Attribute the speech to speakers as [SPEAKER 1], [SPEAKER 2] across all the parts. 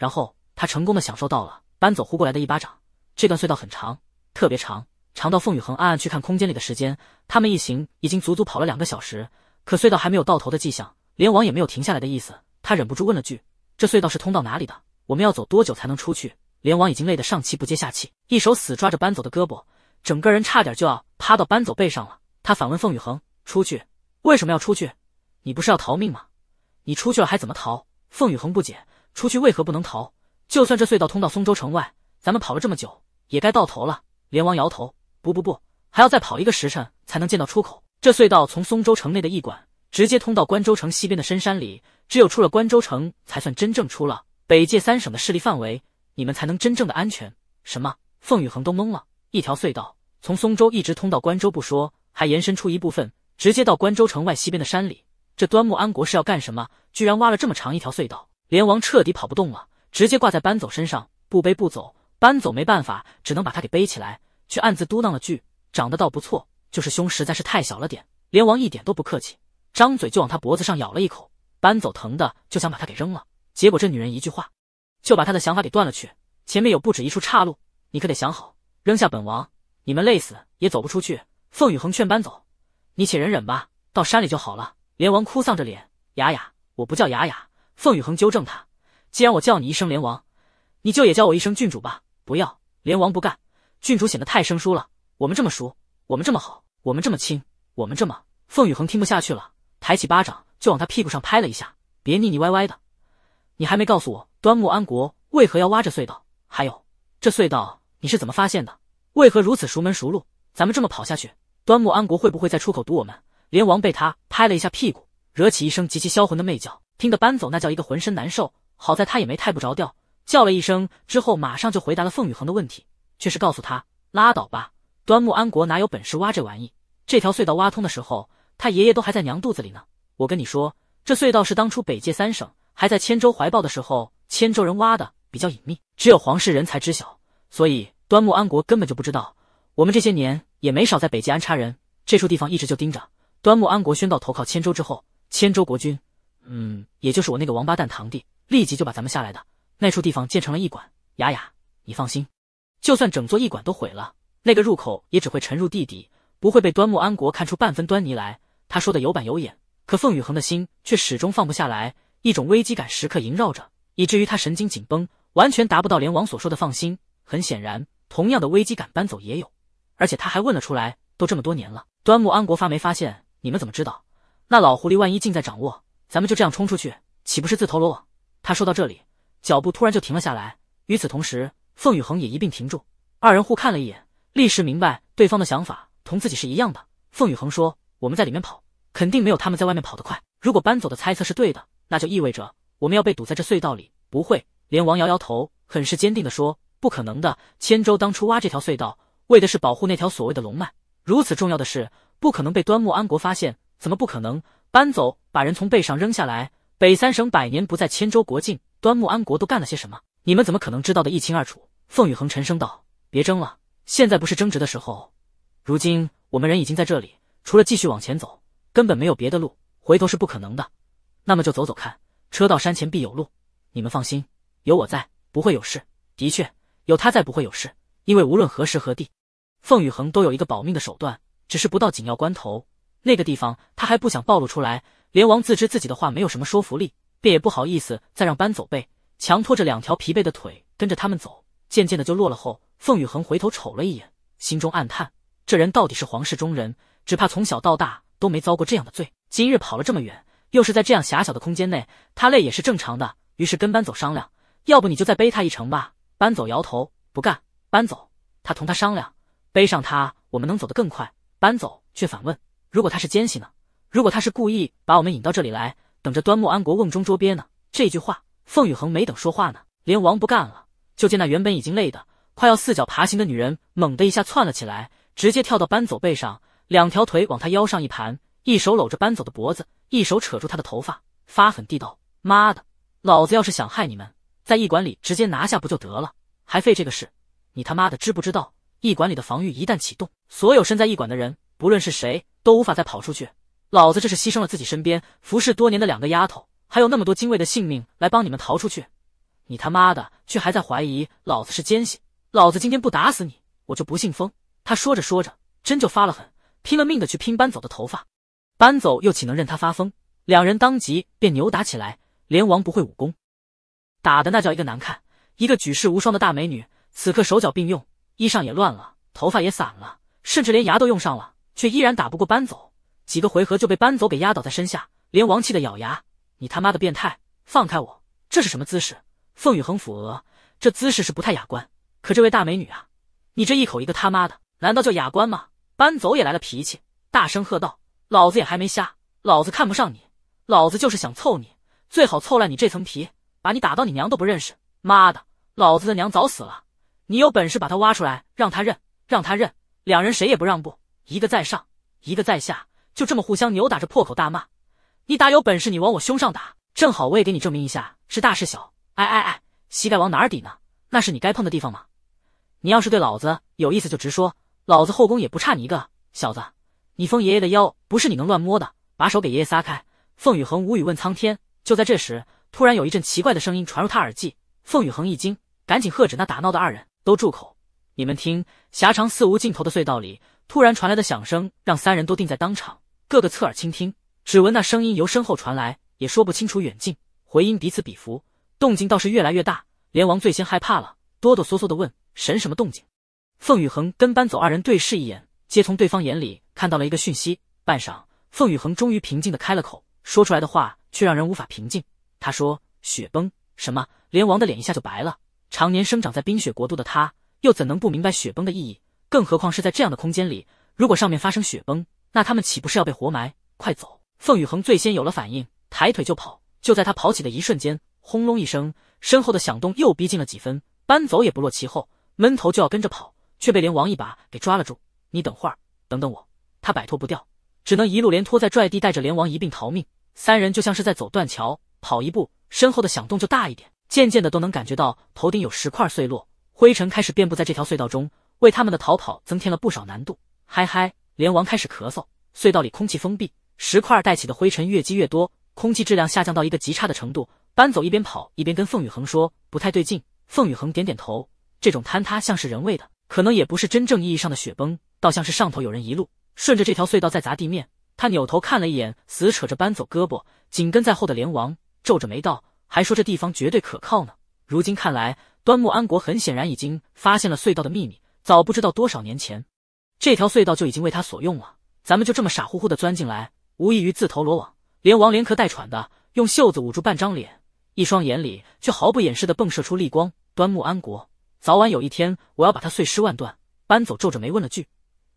[SPEAKER 1] 然后他成功的享受到了搬走呼过来的一巴掌。这段隧道很长，特别长，长到凤雨恒暗暗去看空间里的时间。他们一行已经足足跑了两个小时，可隧道还没有到头的迹象，连王也没有停下来的意思。他忍不住问了句：“这隧道是通到哪里的？我们要走多久才能出去？”连王已经累得上气不接下气，一手死抓着搬走的胳膊，整个人差点就要趴到搬走背上了。他反问凤雨恒：“出去为什么要出去？你不是要逃命吗？你出去了还怎么逃？”凤雨恒不解。出去为何不能逃？就算这隧道通到松州城外，咱们跑了这么久，也该到头了。连王摇头：“不不不，还要再跑一个时辰才能见到出口。这隧道从松州城内的驿馆直接通到关州城西边的深山里，只有出了关州城，才算真正出了北界三省的势力范围，你们才能真正的安全。”什么？凤宇恒都懵了。一条隧道从松州一直通到关州不说，还延伸出一部分，直接到关州城外西边的山里。这端木安国是要干什么？居然挖了这么长一条隧道！连王彻底跑不动了，直接挂在搬走身上，不背不走。搬走没办法，只能把他给背起来，却暗自嘟囔了句：“长得倒不错，就是胸实在是太小了点。”连王一点都不客气，张嘴就往他脖子上咬了一口。搬走疼的就想把他给扔了，结果这女人一句话就把他的想法给断了去。前面有不止一处岔路，你可得想好，扔下本王，你们累死也走不出去。凤雨恒劝搬走：“你且忍忍吧，到山里就好了。”连王哭丧着脸：“雅雅，我不叫雅雅。”凤雨恒纠正他：“既然我叫你一声连王，你就也叫我一声郡主吧。不要，连王不干，郡主显得太生疏了。我们这么熟，我们这么好，我们这么亲，我们这么……”凤雨恒听不下去了，抬起巴掌就往他屁股上拍了一下：“别腻腻歪歪的！你还没告诉我，端木安国为何要挖这隧道？还有，这隧道你是怎么发现的？为何如此熟门熟路？咱们这么跑下去，端木安国会不会在出口堵我们？”连王被他拍了一下屁股，惹起一声极其销魂的媚叫。听得搬走那叫一个浑身难受，好在他也没太不着调，叫了一声之后马上就回答了凤雨恒的问题，却是告诉他拉倒吧，端木安国哪有本事挖这玩意？这条隧道挖通的时候，他爷爷都还在娘肚子里呢。我跟你说，这隧道是当初北界三省还在千州怀抱的时候，千州人挖的，比较隐秘，只有皇室人才知晓，所以端木安国根本就不知道。我们这些年也没少在北界安插人，这处地方一直就盯着。端木安国宣告投靠千州之后，千州国君。嗯，也就是我那个王八蛋堂弟，立即就把咱们下来的那处地方建成了一馆。雅雅，你放心，就算整座驿馆都毁了，那个入口也只会沉入地底，不会被端木安国看出半分端倪来。他说的有板有眼，可凤雨恒的心却始终放不下来，一种危机感时刻萦绕着，以至于他神经紧绷，完全达不到连王所说的放心。很显然，同样的危机感搬走也有，而且他还问了出来：都这么多年了，端木安国发没发现你们怎么知道？那老狐狸万一尽在掌握？咱们就这样冲出去，岂不是自投罗网？他说到这里，脚步突然就停了下来。与此同时，凤雨恒也一并停住，二人互看了一眼，立时明白对方的想法同自己是一样的。凤雨恒说：“我们在里面跑，肯定没有他们在外面跑得快。如果搬走的猜测是对的，那就意味着我们要被堵在这隧道里。”不会，连王摇摇头，很是坚定地说：“不可能的。千州当初挖这条隧道，为的是保护那条所谓的龙脉，如此重要的事，不可能被端木安国发现。怎么不可能？”搬走，把人从背上扔下来。北三省百年不在千州国境，端木安国都干了些什么？你们怎么可能知道的一清二楚？凤雨恒沉声道：“别争了，现在不是争执的时候。如今我们人已经在这里，除了继续往前走，根本没有别的路，回头是不可能的。那么就走走看，车到山前必有路。你们放心，有我在，不会有事。的确，有他在，不会有事，因为无论何时何地，凤雨恒都有一个保命的手段，只是不到紧要关头。”那个地方他还不想暴露出来，连王自知自己的话没有什么说服力，便也不好意思再让搬走背，强拖着两条疲惫的腿跟着他们走，渐渐的就落了后。凤雨恒回头瞅了一眼，心中暗叹：这人到底是皇室中人，只怕从小到大都没遭过这样的罪。今日跑了这么远，又是在这样狭小的空间内，他累也是正常的。于是跟搬走商量：要不你就再背他一程吧。搬走摇头不干。搬走，他同他商量：背上他，我们能走得更快。搬走却反问。如果他是奸细呢？如果他是故意把我们引到这里来，等着端木安国瓮中捉鳖呢？这句话，凤雨恒没等说话呢，连王不干了。就见那原本已经累的快要四脚爬行的女人，猛地一下窜了起来，直接跳到搬走背上，两条腿往他腰上一盘，一手搂着搬走的脖子，一手扯住他的头发，发狠地道：“妈的，老子要是想害你们，在驿馆里直接拿下不就得了，还费这个事？你他妈的知不知道？驿馆里的防御一旦启动，所有身在驿馆的人，不论是谁。”都无法再跑出去，老子这是牺牲了自己身边服侍多年的两个丫头，还有那么多精卫的性命来帮你们逃出去，你他妈的却还在怀疑老子是奸细，老子今天不打死你，我就不信风。他说着说着，真就发了狠，拼了命的去拼搬走的头发。搬走又岂能任他发疯？两人当即便扭打起来。连王不会武功，打的那叫一个难看。一个举世无双的大美女，此刻手脚并用，衣裳也乱了，头发也散了，甚至连牙都用上了。却依然打不过搬走，几个回合就被搬走给压倒在身下，连王气的咬牙：“你他妈的变态，放开我！这是什么姿势？”凤羽恒抚额，这姿势是不太雅观。可这位大美女啊，你这一口一个他妈的，难道就雅观吗？搬走也来了脾气，大声喝道：“老子也还没瞎，老子看不上你，老子就是想凑你，最好凑烂你这层皮，把你打到你娘都不认识。妈的，老子的娘早死了，你有本事把他挖出来让他认，让他认。两人谁也不让步。”一个在上，一个在下，就这么互相扭打着，破口大骂：“你打有本事，你往我胸上打，正好我也给你证明一下是大是小。”哎哎哎，膝盖往哪儿抵呢？那是你该碰的地方吗？你要是对老子有意思，就直说，老子后宫也不差你一个小子。你封爷爷的腰不是你能乱摸的，把手给爷爷撒开。凤雨恒无语问苍天。就在这时，突然有一阵奇怪的声音传入他耳际。凤雨恒一惊，赶紧喝止那打闹的二人：“都住口！你们听，狭长似无尽头的隧道里。”突然传来的响声让三人都定在当场，各个侧耳倾听，只闻那声音由身后传来，也说不清楚远近，回音彼此比伏，动静倒是越来越大。连王最先害怕了，哆哆嗦嗦地问：“神什么动静？”凤雨恒跟班走二人对视一眼，皆从对方眼里看到了一个讯息。半晌，凤雨恒终于平静地开了口，说出来的话却让人无法平静。他说：“雪崩。”什么？连王的脸一下就白了。常年生长在冰雪国度的他，又怎能不明白雪崩的意义？更何况是在这样的空间里，如果上面发生雪崩，那他们岂不是要被活埋？快走！凤雨恒最先有了反应，抬腿就跑。就在他跑起的一瞬间，轰隆一声，身后的响动又逼近了几分，搬走也不落其后，闷头就要跟着跑，却被连王一把给抓了住。你等会儿，等等我！他摆脱不掉，只能一路连拖再拽地带着连王一并逃命。三人就像是在走断桥，跑一步，身后的响动就大一点，渐渐的都能感觉到头顶有石块碎落，灰尘开始遍布在这条隧道中。为他们的逃跑增添了不少难度。嗨嗨，连王开始咳嗽。隧道里空气封闭，石块带起的灰尘越积越多，空气质量下降到一个极差的程度。搬走一边跑一边跟凤雨恒说：“不太对劲。”凤雨恒点点头：“这种坍塌像是人为的，可能也不是真正意义上的雪崩，倒像是上头有人一路顺着这条隧道在砸地面。”他扭头看了一眼死扯着搬走胳膊紧跟在后的连王，皱着眉道：“还说这地方绝对可靠呢？如今看来，端木安国很显然已经发现了隧道的秘密。”早不知道多少年前，这条隧道就已经为他所用了。咱们就这么傻乎乎的钻进来，无异于自投罗网。连王连咳带喘的，用袖子捂住半张脸，一双眼里却毫不掩饰的迸射出厉光。端木安国，早晚有一天，我要把他碎尸万段。搬走皱着眉问了句：“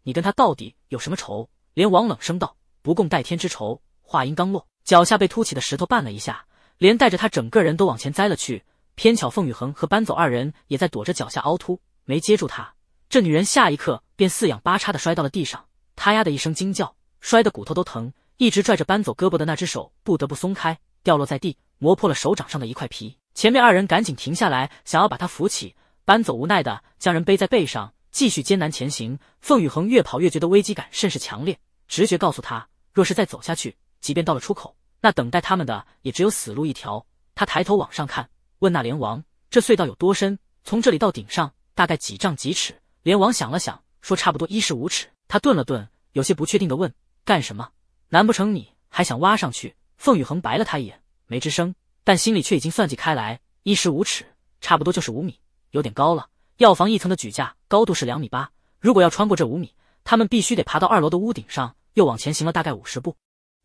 [SPEAKER 1] 你跟他到底有什么仇？”连王冷声道：“不共戴天之仇。”话音刚落，脚下被凸起的石头绊了一下，连带着他整个人都往前栽了去。偏巧凤雨恒和搬走二人也在躲着脚下凹凸，没接住他。这女人下一刻便四仰八叉的摔到了地上，她呀的一声惊叫，摔得骨头都疼，一直拽着搬走胳膊的那只手，不得不松开，掉落在地，磨破了手掌上的一块皮。前面二人赶紧停下来，想要把她扶起，搬走无奈的将人背在背上，继续艰难前行。凤雨恒越跑越觉得危机感甚是强烈，直觉告诉他，若是再走下去，即便到了出口，那等待他们的也只有死路一条。他抬头往上看，问那连王：“这隧道有多深？从这里到顶上大概几丈几尺？”连王想了想，说：“差不多一十五尺。”他顿了顿，有些不确定的问：“干什么？难不成你还想挖上去？”凤雨恒白了他一眼，没吱声，但心里却已经算计开来：一十五尺，差不多就是五米，有点高了。药房一层的举架高度是两米八，如果要穿过这五米，他们必须得爬到二楼的屋顶上，又往前行了大概五十步。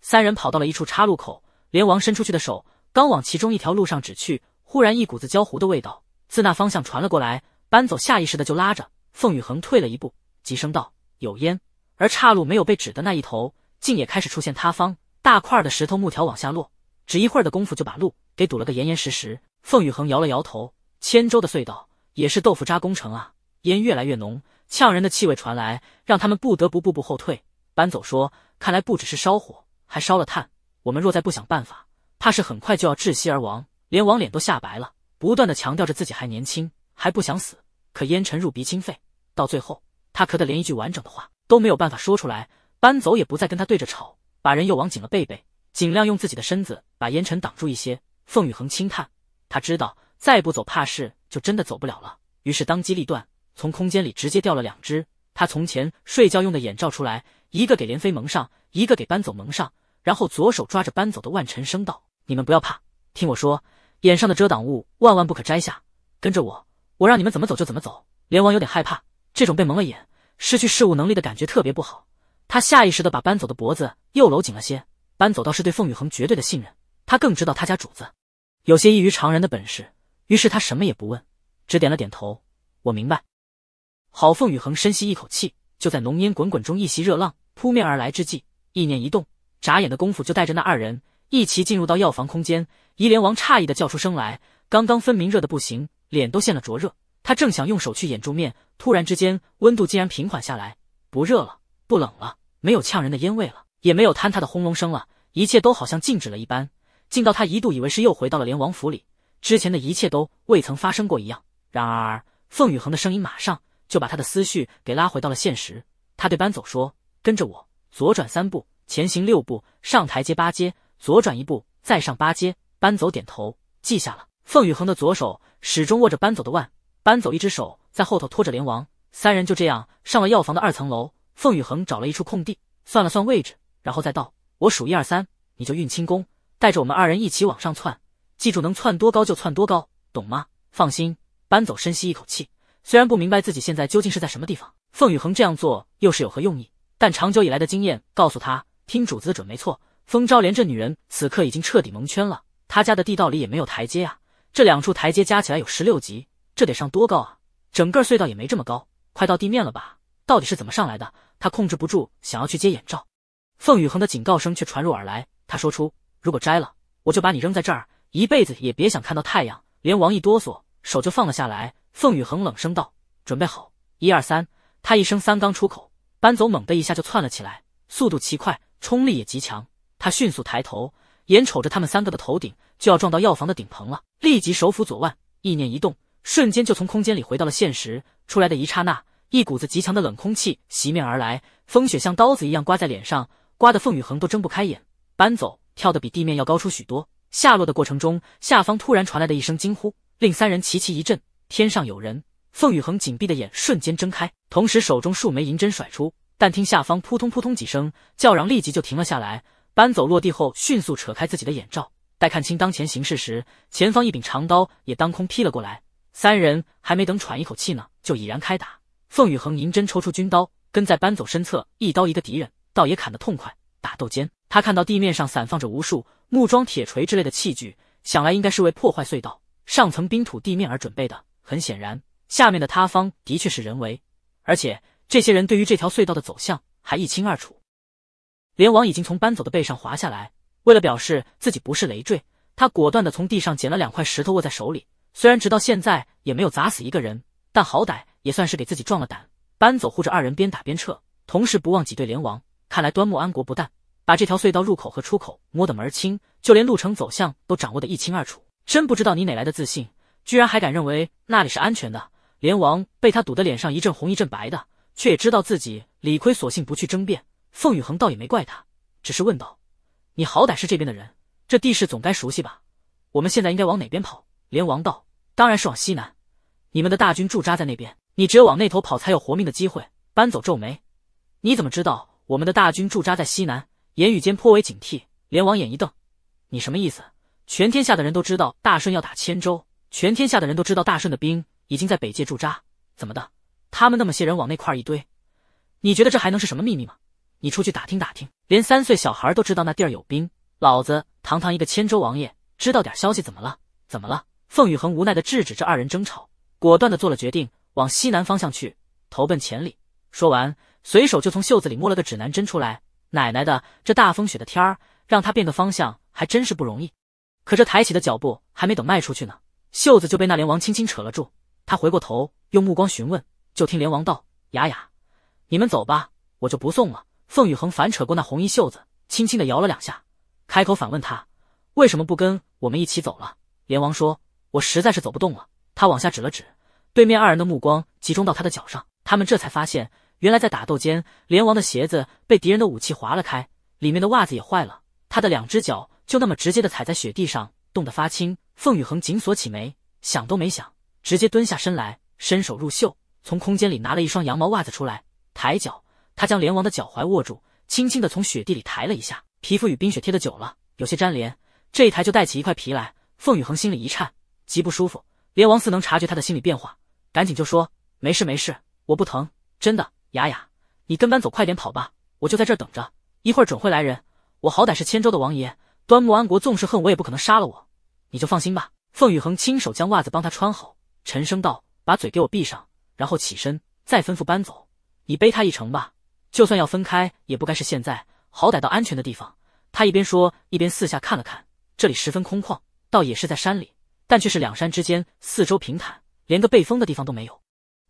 [SPEAKER 1] 三人跑到了一处岔路口，连王伸出去的手刚往其中一条路上指去，忽然一股子焦糊的味道自那方向传了过来，搬走下意识的就拉着。凤雨恒退了一步，急声道：“有烟。”而岔路没有被指的那一头，竟也开始出现塌方，大块的石头木条往下落，只一会儿的功夫就把路给堵了个严严实实。凤雨恒摇了摇头：“千州的隧道也是豆腐渣工程啊！”烟越来越浓，呛人的气味传来，让他们不得不步步后退。搬走说：“看来不只是烧火，还烧了炭。我们若再不想办法，怕是很快就要窒息而亡。”连王脸都吓白了，不断的强调着自己还年轻，还不想死。可烟尘入鼻清肺，到最后他咳得连一句完整的话都没有办法说出来。搬走也不再跟他对着吵，把人又往紧了背背，尽量用自己的身子把烟尘挡住一些。凤雨恒轻叹，他知道再不走怕事，就真的走不了了。于是当机立断，从空间里直接掉了两只他从前睡觉用的眼罩出来，一个给连飞蒙上，一个给搬走蒙上，然后左手抓着搬走的万晨声道：“你们不要怕，听我说，眼上的遮挡物万万不可摘下，跟着我。”我让你们怎么走就怎么走。连王有点害怕，这种被蒙了眼、失去事物能力的感觉特别不好。他下意识的把搬走的脖子又搂紧了些。搬走倒是对凤宇恒绝对的信任，他更知道他家主子有些异于常人的本事。于是他什么也不问，只点了点头。我明白。好，凤宇恒深吸一口气，就在浓烟滚滚中，一袭热浪扑面而来之际，意念一动，眨眼的功夫就带着那二人一齐进入到药房空间。怡莲王诧异的叫出声来，刚刚分明热的不行。脸都现了灼热，他正想用手去掩住面，突然之间温度竟然平缓下来，不热了，不冷了，没有呛人的烟味了，也没有坍塌的轰隆声了，一切都好像静止了一般，静到他一度以为是又回到了连王府里，之前的一切都未曾发生过一样。然而，凤雨恒的声音马上就把他的思绪给拉回到了现实。他对搬走说：“跟着我，左转三步，前行六步，上台阶八阶，左转一步，再上八阶。”搬走点头记下了。凤雨恒的左手始终握着搬走的腕，搬走一只手在后头拖着连王，三人就这样上了药房的二层楼。凤雨恒找了一处空地，算了算位置，然后再道：“我数一二三，你就运轻功，带着我们二人一起往上窜，记住能窜多高就窜多高，懂吗？”放心，搬走深吸一口气。虽然不明白自己现在究竟是在什么地方，凤雨恒这样做又是有何用意，但长久以来的经验告诉他，听主子的准没错。风昭莲这女人此刻已经彻底蒙圈了，她家的地道里也没有台阶啊。这两处台阶加起来有十六级，这得上多高啊？整个隧道也没这么高，快到地面了吧？到底是怎么上来的？他控制不住，想要去接眼罩。凤雨恒的警告声却传入耳来，他说出：“如果摘了，我就把你扔在这儿，一辈子也别想看到太阳。”连王一哆嗦，手就放了下来。凤雨恒冷声道：“准备好，一二三。”他一声三刚出口，搬走猛的一下就窜了起来，速度奇快，冲力也极强。他迅速抬头，眼瞅着他们三个的头顶。就要撞到药房的顶棚了，立即手抚左腕，意念一动，瞬间就从空间里回到了现实。出来的一刹那，一股子极强的冷空气袭面而来，风雪像刀子一样刮在脸上，刮得凤雨恒都睁不开眼。搬走跳得比地面要高出许多，下落的过程中，下方突然传来的一声惊呼，令三人齐齐一震。天上有人，凤雨恒紧闭的眼瞬间睁开，同时手中数枚银针甩出。但听下方扑通扑通几声叫嚷，立即就停了下来。搬走落地后，迅速扯开自己的眼罩。待看清当前形势时，前方一柄长刀也当空劈了过来。三人还没等喘一口气呢，就已然开打。凤雨恒银针抽出军刀，跟在班走身侧，一刀一个敌人，倒也砍得痛快。打斗间，他看到地面上散放着无数木桩、铁锤之类的器具，想来应该是为破坏隧道上层冰土地面而准备的。很显然，下面的塌方的确是人为，而且这些人对于这条隧道的走向还一清二楚。连王已经从搬走的背上滑下来。为了表示自己不是累赘，他果断地从地上捡了两块石头握在手里。虽然直到现在也没有砸死一个人，但好歹也算是给自己壮了胆。搬走护着二人边打边撤，同时不忘挤兑连王。看来端木安国不但把这条隧道入口和出口摸得门儿清，就连路程走向都掌握得一清二楚。真不知道你哪来的自信，居然还敢认为那里是安全的。连王被他堵得脸上一阵红一阵白的，却也知道自己理亏，索性不去争辩。凤雨恒倒也没怪他，只是问道。你好歹是这边的人，这地势总该熟悉吧？我们现在应该往哪边跑？连王道当然是往西南，你们的大军驻扎在那边，你只有往那头跑才有活命的机会。搬走皱眉，你怎么知道我们的大军驻扎在西南？言语间颇为警惕。连王眼一瞪，你什么意思？全天下的人都知道大顺要打千州，全天下的人都知道大顺的兵已经在北界驻扎，怎么的？他们那么些人往那块一堆，你觉得这还能是什么秘密吗？你出去打听打听，连三岁小孩都知道那地儿有兵。老子堂堂一个千州王爷，知道点消息怎么了？怎么了？凤雨恒无奈的制止这二人争吵，果断的做了决定，往西南方向去投奔钱里。说完，随手就从袖子里摸了个指南针出来。奶奶的，这大风雪的天儿，让他变个方向还真是不容易。可这抬起的脚步还没等迈出去呢，袖子就被那连王轻轻扯了住。他回过头，用目光询问，就听连王道：“雅雅，你们走吧，我就不送了。”凤雨恒反扯过那红衣袖子，轻轻地摇了两下，开口反问他：“为什么不跟我们一起走了？”连王说：“我实在是走不动了。”他往下指了指，对面二人的目光集中到他的脚上，他们这才发现，原来在打斗间，连王的鞋子被敌人的武器划了开，里面的袜子也坏了，他的两只脚就那么直接的踩在雪地上，冻得发青。凤雨恒紧锁起眉，想都没想，直接蹲下身来，伸手入袖，从空间里拿了一双羊毛袜子出来，抬脚。他将连王的脚踝握住，轻轻地从雪地里抬了一下，皮肤与冰雪贴得久了，有些粘连，这一抬就带起一块皮来。凤雨恒心里一颤，极不舒服。连王似能察觉他的心理变化，赶紧就说：“没事没事，我不疼，真的。雅雅，你跟班走，快点跑吧，我就在这儿等着，一会儿准会来人。我好歹是千州的王爷，端木安国纵是恨我，也不可能杀了我。你就放心吧。”凤雨恒亲手将袜子帮他穿好，沉声道：“把嘴给我闭上。”然后起身，再吩咐班走：“你背他一程吧。”就算要分开，也不该是现在。好歹到安全的地方。他一边说，一边四下看了看，这里十分空旷，倒也是在山里，但却是两山之间，四周平坦，连个背风的地方都没有。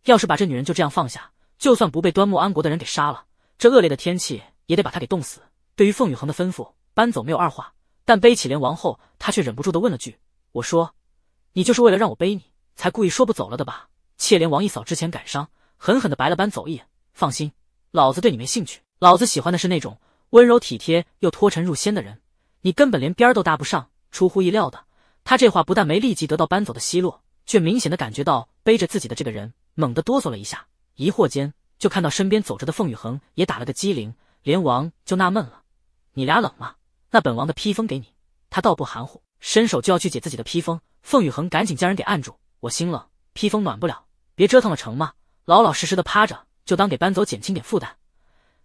[SPEAKER 1] 要是把这女人就这样放下，就算不被端木安国的人给杀了，这恶劣的天气也得把她给冻死。对于凤雨恒的吩咐，搬走没有二话，但背起连王后，他却忍不住的问了句：“我说，你就是为了让我背你，才故意说不走了的吧？”妾连王一扫之前感伤，狠狠的白了搬走一眼。放心。老子对你没兴趣，老子喜欢的是那种温柔体贴又脱尘入仙的人，你根本连边儿都搭不上。出乎意料的，他这话不但没立即得到搬走的奚落，却明显的感觉到背着自己的这个人猛地哆嗦了一下。疑惑间，就看到身边走着的凤雨恒也打了个激灵，连王就纳闷了：“你俩冷吗？那本王的披风给你。”他倒不含糊，伸手就要去解自己的披风，凤雨恒赶紧将人给按住：“我心冷，披风暖不了，别折腾了，成吗？老老实实的趴着。”就当给搬走减轻点负担。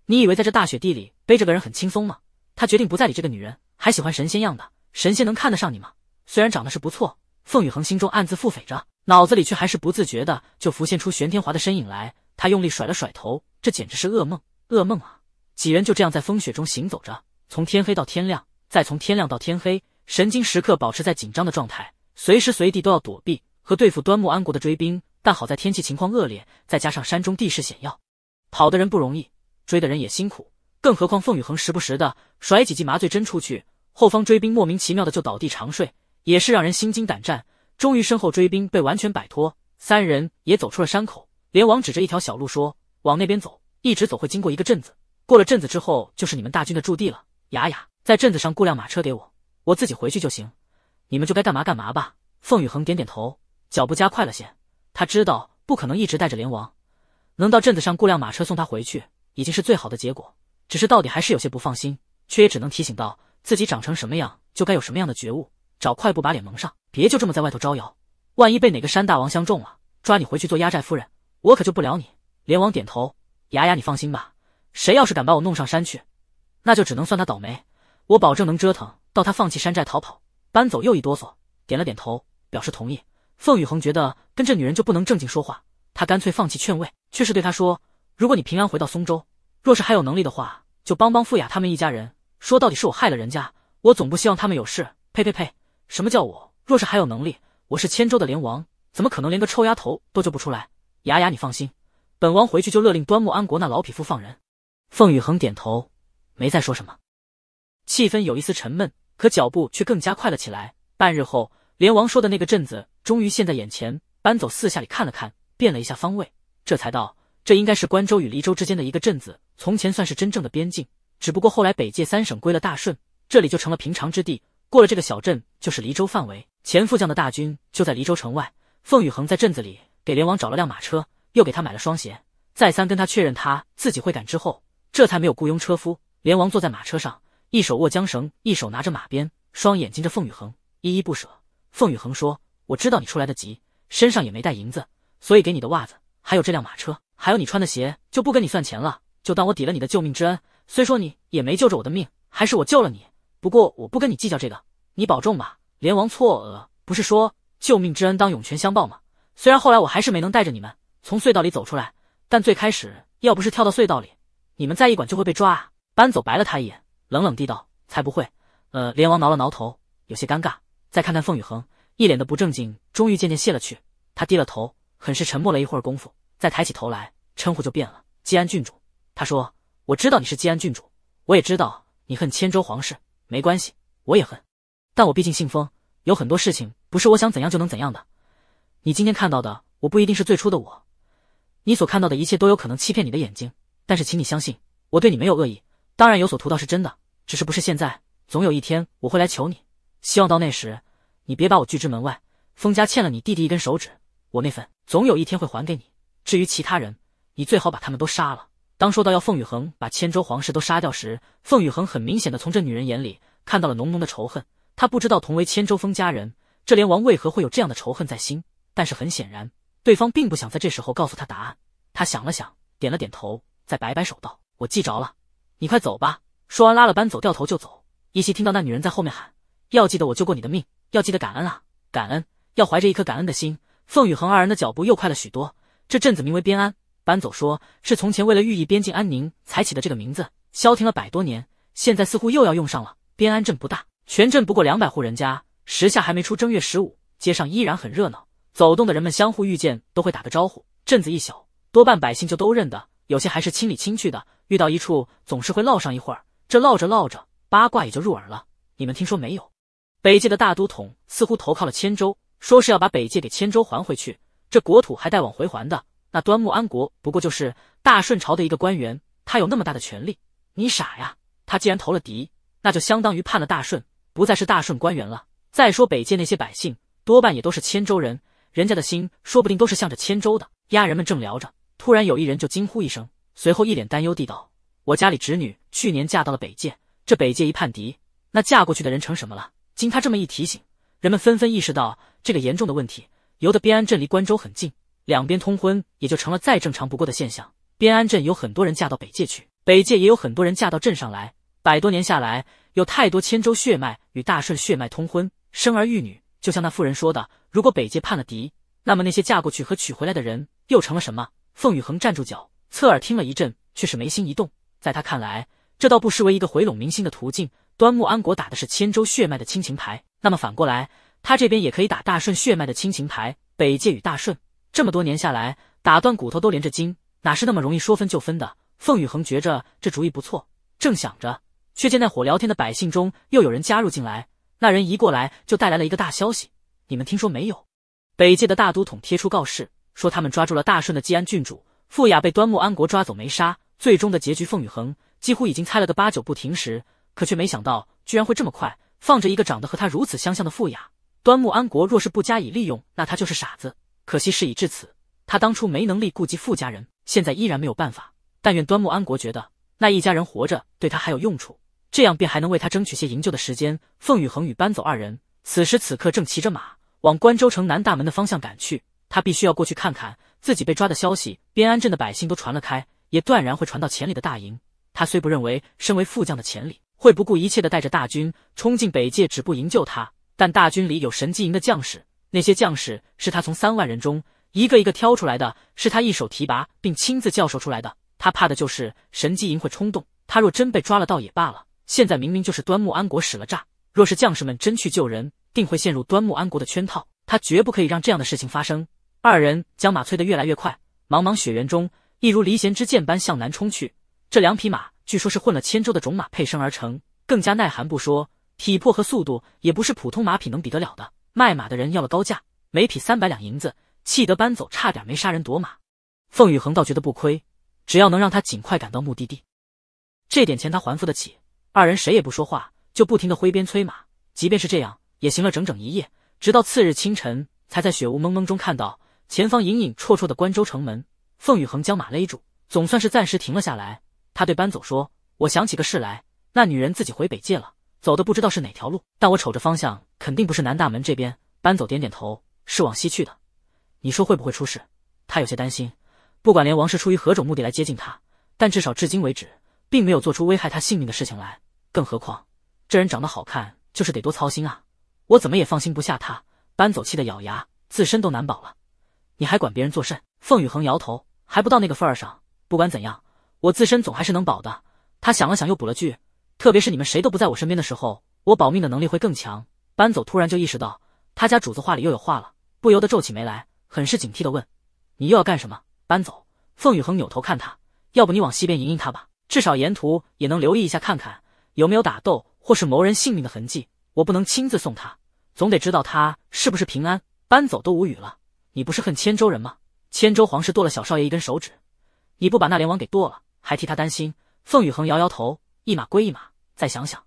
[SPEAKER 1] 你以为在这大雪地里背着个人很轻松吗？他决定不再理这个女人，还喜欢神仙样的，神仙能看得上你吗？虽然长得是不错，凤雨恒心中暗自腹诽着，脑子里却还是不自觉的就浮现出玄天华的身影来。他用力甩了甩头，这简直是噩梦，噩梦啊！几人就这样在风雪中行走着，从天黑到天亮，再从天亮到天黑，神经时刻保持在紧张的状态，随时随地都要躲避和对付端木安国的追兵。但好在天气情况恶劣，再加上山中地势险要，跑的人不容易，追的人也辛苦。更何况凤雨恒时不时的甩几剂麻醉针出去，后方追兵莫名其妙的就倒地长睡，也是让人心惊胆战。终于，身后追兵被完全摆脱，三人也走出了山口。连王指着一条小路说：“往那边走，一直走会经过一个镇子。过了镇子之后，就是你们大军的驻地了。”雅雅，在镇子上雇辆马车给我，我自己回去就行。你们就该干嘛干嘛吧。凤雨恒点点头，脚步加快了些。他知道不可能一直带着连王，能到镇子上雇辆马车送他回去，已经是最好的结果。只是到底还是有些不放心，却也只能提醒道：自己长成什么样，就该有什么样的觉悟。找快步把脸蒙上，别就这么在外头招摇，万一被哪个山大王相中了，抓你回去做压寨夫人，我可救不了你。连王点头，雅雅你放心吧，谁要是敢把我弄上山去，那就只能算他倒霉。我保证能折腾到他放弃山寨逃跑，搬走又一哆嗦，点了点头，表示同意。凤雨恒觉得跟这女人就不能正经说话，他干脆放弃劝慰，却是对她说：“如果你平安回到松州，若是还有能力的话，就帮帮傅雅他们一家人。说到底是我害了人家，我总不希望他们有事。呸呸呸！什么叫我若是还有能力？我是千州的联王，怎么可能连个臭丫头都救不出来？雅雅，你放心，本王回去就勒令端木安国那老匹夫放人。”凤雨恒点头，没再说什么，气氛有一丝沉闷，可脚步却更加快了起来。半日后。连王说的那个镇子终于现在眼前，搬走四下里看了看，变了一下方位，这才道：“这应该是关州与黎州之间的一个镇子，从前算是真正的边境，只不过后来北界三省归了大顺，这里就成了平常之地。过了这个小镇就是黎州范围，前副将的大军就在黎州城外。凤宇恒在镇子里给连王找了辆马车，又给他买了双鞋，再三跟他确认他自己会赶之后，这才没有雇佣车夫。连王坐在马车上，一手握缰绳，一手拿着马鞭，双眼睛着凤宇恒，依依不舍。”凤雨恒说：“我知道你出来的急，身上也没带银子，所以给你的袜子，还有这辆马车，还有你穿的鞋，就不跟你算钱了，就当我抵了你的救命之恩。虽说你也没救着我的命，还是我救了你，不过我不跟你计较这个，你保重吧。”连王错愕，不是说救命之恩当涌泉相报吗？虽然后来我还是没能带着你们从隧道里走出来，但最开始要不是跳到隧道里，你们在驿馆就会被抓。啊。搬走白了他一眼，冷冷地道：“才不会。”呃，连王挠了挠头，有些尴尬。再看看凤雨恒，一脸的不正经，终于渐渐卸了去。他低了头，很是沉默了一会儿功夫，再抬起头来，称呼就变了。季安郡主，他说：“我知道你是季安郡主，我也知道你恨千州皇室，没关系，我也恨。但我毕竟信封，有很多事情不是我想怎样就能怎样的。你今天看到的，我不一定是最初的我。你所看到的一切都有可能欺骗你的眼睛，但是请你相信，我对你没有恶意。当然，有所图道是真的，只是不是现在，总有一天我会来求你。希望到那时。”你别把我拒之门外，封家欠了你弟弟一根手指，我那份总有一天会还给你。至于其他人，你最好把他们都杀了。当说到要凤雨恒把千州皇室都杀掉时，凤雨恒很明显的从这女人眼里看到了浓浓的仇恨。他不知道同为千州封家人，这连王为何会有这样的仇恨在心。但是很显然，对方并不想在这时候告诉他答案。他想了想，点了点头，再摆摆手道：“我记着了，你快走吧。”说完拉了班走，掉头就走。依稀听到那女人在后面喊：“要记得我救过你的命。”要记得感恩啊，感恩要怀着一颗感恩的心。凤雨恒二人的脚步又快了许多。这镇子名为边安，搬走说是从前为了寓意边境安宁才起的这个名字，消停了百多年，现在似乎又要用上了。边安镇不大，全镇不过两百户人家。时下还没出正月十五，街上依然很热闹，走动的人们相互遇见都会打个招呼。镇子一小，多半百姓就都认得，有些还是亲里亲去的，遇到一处总是会唠上一会儿。这唠着唠着，八卦也就入耳了。你们听说没有？北界的大都统似乎投靠了千州，说是要把北界给千州还回去。这国土还带往回还的？那端木安国不过就是大顺朝的一个官员，他有那么大的权利？你傻呀！他既然投了敌，那就相当于叛了大顺，不再是大顺官员了。再说北界那些百姓，多半也都是千州人，人家的心说不定都是向着千州的。家人们正聊着，突然有一人就惊呼一声，随后一脸担忧地道：“我家里侄女去年嫁到了北界，这北界一叛敌，那嫁过去的人成什么了？”经他这么一提醒，人们纷纷意识到这个严重的问题。由得边安镇离关州很近，两边通婚也就成了再正常不过的现象。边安镇有很多人嫁到北界去，北界也有很多人嫁到镇上来。百多年下来，有太多千州血脉与大顺血脉通婚，生儿育女。就像那妇人说的，如果北界叛了敌，那么那些嫁过去和娶回来的人又成了什么？凤宇恒站住脚，侧耳听了一阵，却是眉心一动。在他看来，这倒不失为一个回笼民心的途径。端木安国打的是千州血脉的亲情牌，那么反过来，他这边也可以打大顺血脉的亲情牌。北界与大顺这么多年下来，打断骨头都连着筋，哪是那么容易说分就分的？凤雨恒觉着这主意不错，正想着，却见那伙聊天的百姓中又有人加入进来。那人一过来就带来了一个大消息：你们听说没有？北界的大都统贴出告示，说他们抓住了大顺的季安郡主傅雅，被端木安国抓走没杀。最终的结局，凤雨恒几乎已经猜了个八九不。停时。可却没想到，居然会这么快。放着一个长得和他如此相像的富雅，端木安国若是不加以利用，那他就是傻子。可惜事已至此，他当初没能力顾及富家人，现在依然没有办法。但愿端木安国觉得那一家人活着对他还有用处，这样便还能为他争取些营救的时间。凤雨恒与搬走二人，此时此刻正骑着马往关州城南大门的方向赶去。他必须要过去看看自己被抓的消息，边安镇的百姓都传了开，也断然会传到钱里的大营。他虽不认为身为副将的钱里。会不顾一切的带着大军冲进北界，止步营救他。但大军里有神机营的将士，那些将士是他从三万人中一个一个挑出来的，是他一手提拔并亲自教授出来的。他怕的就是神机营会冲动。他若真被抓了，倒也罢了。现在明明就是端木安国使了诈。若是将士们真去救人，定会陷入端木安国的圈套。他绝不可以让这样的事情发生。二人将马催得越来越快，茫茫雪原中，一如离弦之箭般向南冲去。这两匹马。据说，是混了千州的种马配生而成，更加耐寒不说，体魄和速度也不是普通马匹能比得了的。卖马的人要了高价，每匹三百两银子，气得搬走，差点没杀人夺马。凤雨恒倒觉得不亏，只要能让他尽快赶到目的地，这点钱他还付得起。二人谁也不说话，就不停的挥鞭催马。即便是这样，也行了整整一夜，直到次日清晨，才在雪雾蒙蒙中看到前方隐隐绰绰的关州城门。凤雨恒将马勒住，总算是暂时停了下来。他对搬走说：“我想起个事来，那女人自己回北界了，走的不知道是哪条路，但我瞅着方向，肯定不是南大门这边。”搬走点点头：“是往西去的。”你说会不会出事？他有些担心。不管连王氏出于何种目的来接近他，但至少至今为止，并没有做出危害他性命的事情来。更何况，这人长得好看，就是得多操心啊！我怎么也放心不下他。搬走气的咬牙，自身都难保了，你还管别人做甚？凤雨恒摇头：“还不到那个份儿上。不管怎样。”我自身总还是能保的。他想了想，又补了句：“特别是你们谁都不在我身边的时候，我保命的能力会更强。”搬走突然就意识到，他家主子话里又有话了，不由得皱起眉来，很是警惕地问：“你又要干什么？”搬走。凤雨恒扭头看他：“要不你往西边迎迎他吧，至少沿途也能留意一下，看看有没有打斗或是谋人性命的痕迹。我不能亲自送他，总得知道他是不是平安。”搬走都无语了。你不是恨千州人吗？千州皇室剁了小少爷一根手指，你不把那连王给剁了？还替他担心，凤雨恒摇摇头，一码归一码，再想想，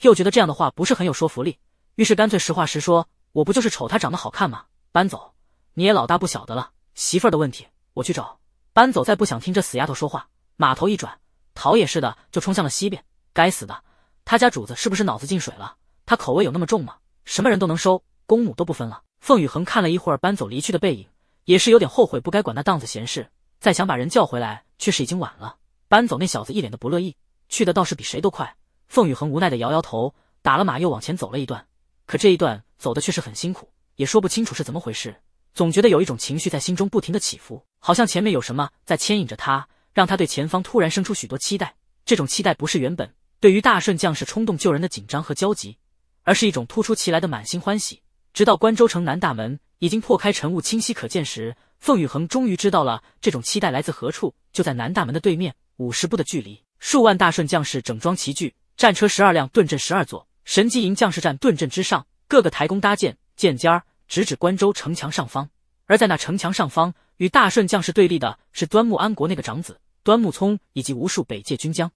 [SPEAKER 1] 又觉得这样的话不是很有说服力，于是干脆实话实说，我不就是瞅他长得好看吗？搬走，你也老大不小的了，媳妇儿的问题我去找。搬走，再不想听这死丫头说话。马头一转，逃也似的就冲向了西边。该死的，他家主子是不是脑子进水了？他口味有那么重吗？什么人都能收，公母都不分了。凤雨恒看了一会儿搬走离去的背影，也是有点后悔不该管那档子闲事。再想把人叫回来，却是已经晚了。搬走那小子一脸的不乐意，去的倒是比谁都快。凤雨恒无奈的摇摇头，打了马又往前走了一段，可这一段走的却是很辛苦，也说不清楚是怎么回事，总觉得有一种情绪在心中不停的起伏，好像前面有什么在牵引着他，让他对前方突然生出许多期待。这种期待不是原本对于大顺将士冲动救人的紧张和焦急，而是一种突出其来的满心欢喜。直到关州城南大门已经破开晨雾清晰可见时。凤宇恒终于知道了这种期待来自何处，就在南大门的对面，五十步的距离，数万大顺将士整装齐聚，战车十二辆，盾阵十二座，神机营将士站盾阵之上，各个抬弓搭箭，箭尖儿直指关州城墙上方。而在那城墙上方，与大顺将士对立的是端木安国那个长子端木聪，以及无数北界军将。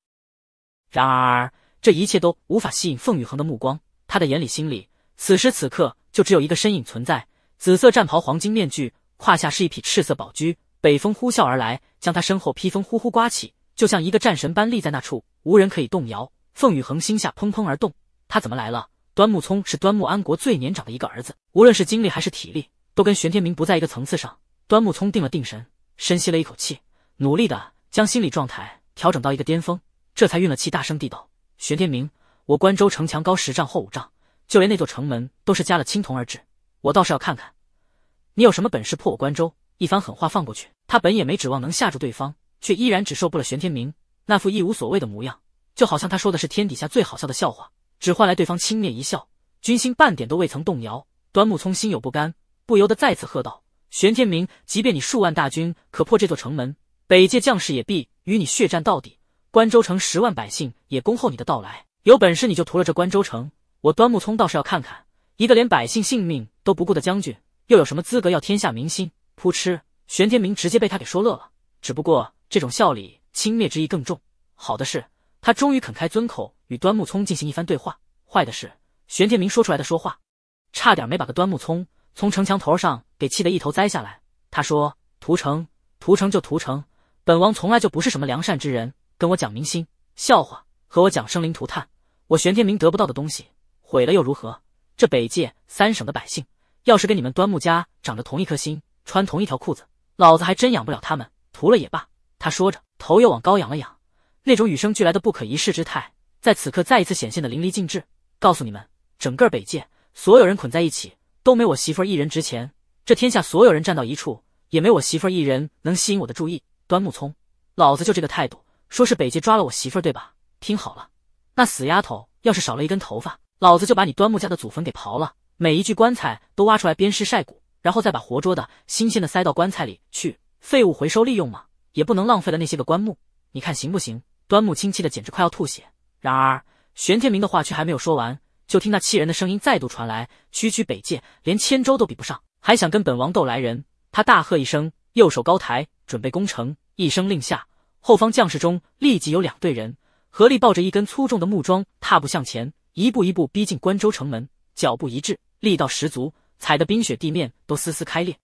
[SPEAKER 1] 然而，这一切都无法吸引凤宇恒的目光，他的眼里心里，此时此刻就只有一个身影存在：紫色战袍，黄金面具。胯下是一匹赤色宝驹，北风呼啸而来，将他身后披风呼呼刮起，就像一个战神般立在那处，无人可以动摇。凤羽恒心下怦怦而动，他怎么来了？端木聪是端木安国最年长的一个儿子，无论是精力还是体力，都跟玄天明不在一个层次上。端木聪定了定神，深吸了一口气，努力的将心理状态调整到一个巅峰，这才运了气，大声地道：“玄天明，我关州城墙高十丈，厚五丈，就连那座城门都是加了青铜而制，我倒是要看看。”你有什么本事破我关州？一番狠话放过去，他本也没指望能吓住对方，却依然只受不了玄天明那副一无所谓的模样，就好像他说的是天底下最好笑的笑话，只换来对方轻蔑一笑。军心半点都未曾动摇。端木聪心有不甘，不由得再次喝道：“玄天明，即便你数万大军可破这座城门，北界将士也必与你血战到底。关州城十万百姓也恭候你的到来。有本事你就屠了这关州城！我端木聪倒是要看看，一个连百姓性命都不顾的将军。”又有什么资格要天下民心？扑哧，玄天明直接被他给说乐了。只不过这种笑里轻蔑之意更重。好的是，他终于肯开尊口与端木聪进行一番对话；坏的是，玄天明说出来的说话，差点没把个端木聪从城墙头上给气得一头栽下来。他说：“屠城，屠城就屠城，本王从来就不是什么良善之人。跟我讲民心笑话，和我讲生灵涂炭，我玄天明得不到的东西，毁了又如何？这北界三省的百姓……”要是跟你们端木家长着同一颗心，穿同一条裤子，老子还真养不了他们。屠了也罢。他说着，头又往高仰了仰，那种与生俱来的不可一世之态，在此刻再一次显现的淋漓尽致。告诉你们，整个北界，所有人捆在一起都没我媳妇儿一人值钱。这天下所有人站到一处，也没我媳妇儿一人能吸引我的注意。端木聪，老子就这个态度。说是北界抓了我媳妇儿，对吧？听好了，那死丫头要是少了一根头发，老子就把你端木家的祖坟给刨了。每一具棺材都挖出来鞭尸晒骨，然后再把活捉的新鲜的塞到棺材里去，废物回收利用嘛，也不能浪费了那些个棺木，你看行不行？端木清气的简直快要吐血。然而玄天明的话却还没有说完，就听那气人的声音再度传来：“区区北界，连千州都比不上，还想跟本王斗？”来人，他大喝一声，右手高抬，准备攻城。一声令下，后方将士中立即有两队人合力抱着一根粗重的木桩，踏步向前，一步一步逼近关州城门，脚步一致。力道十足，踩的冰雪地面都丝丝开裂。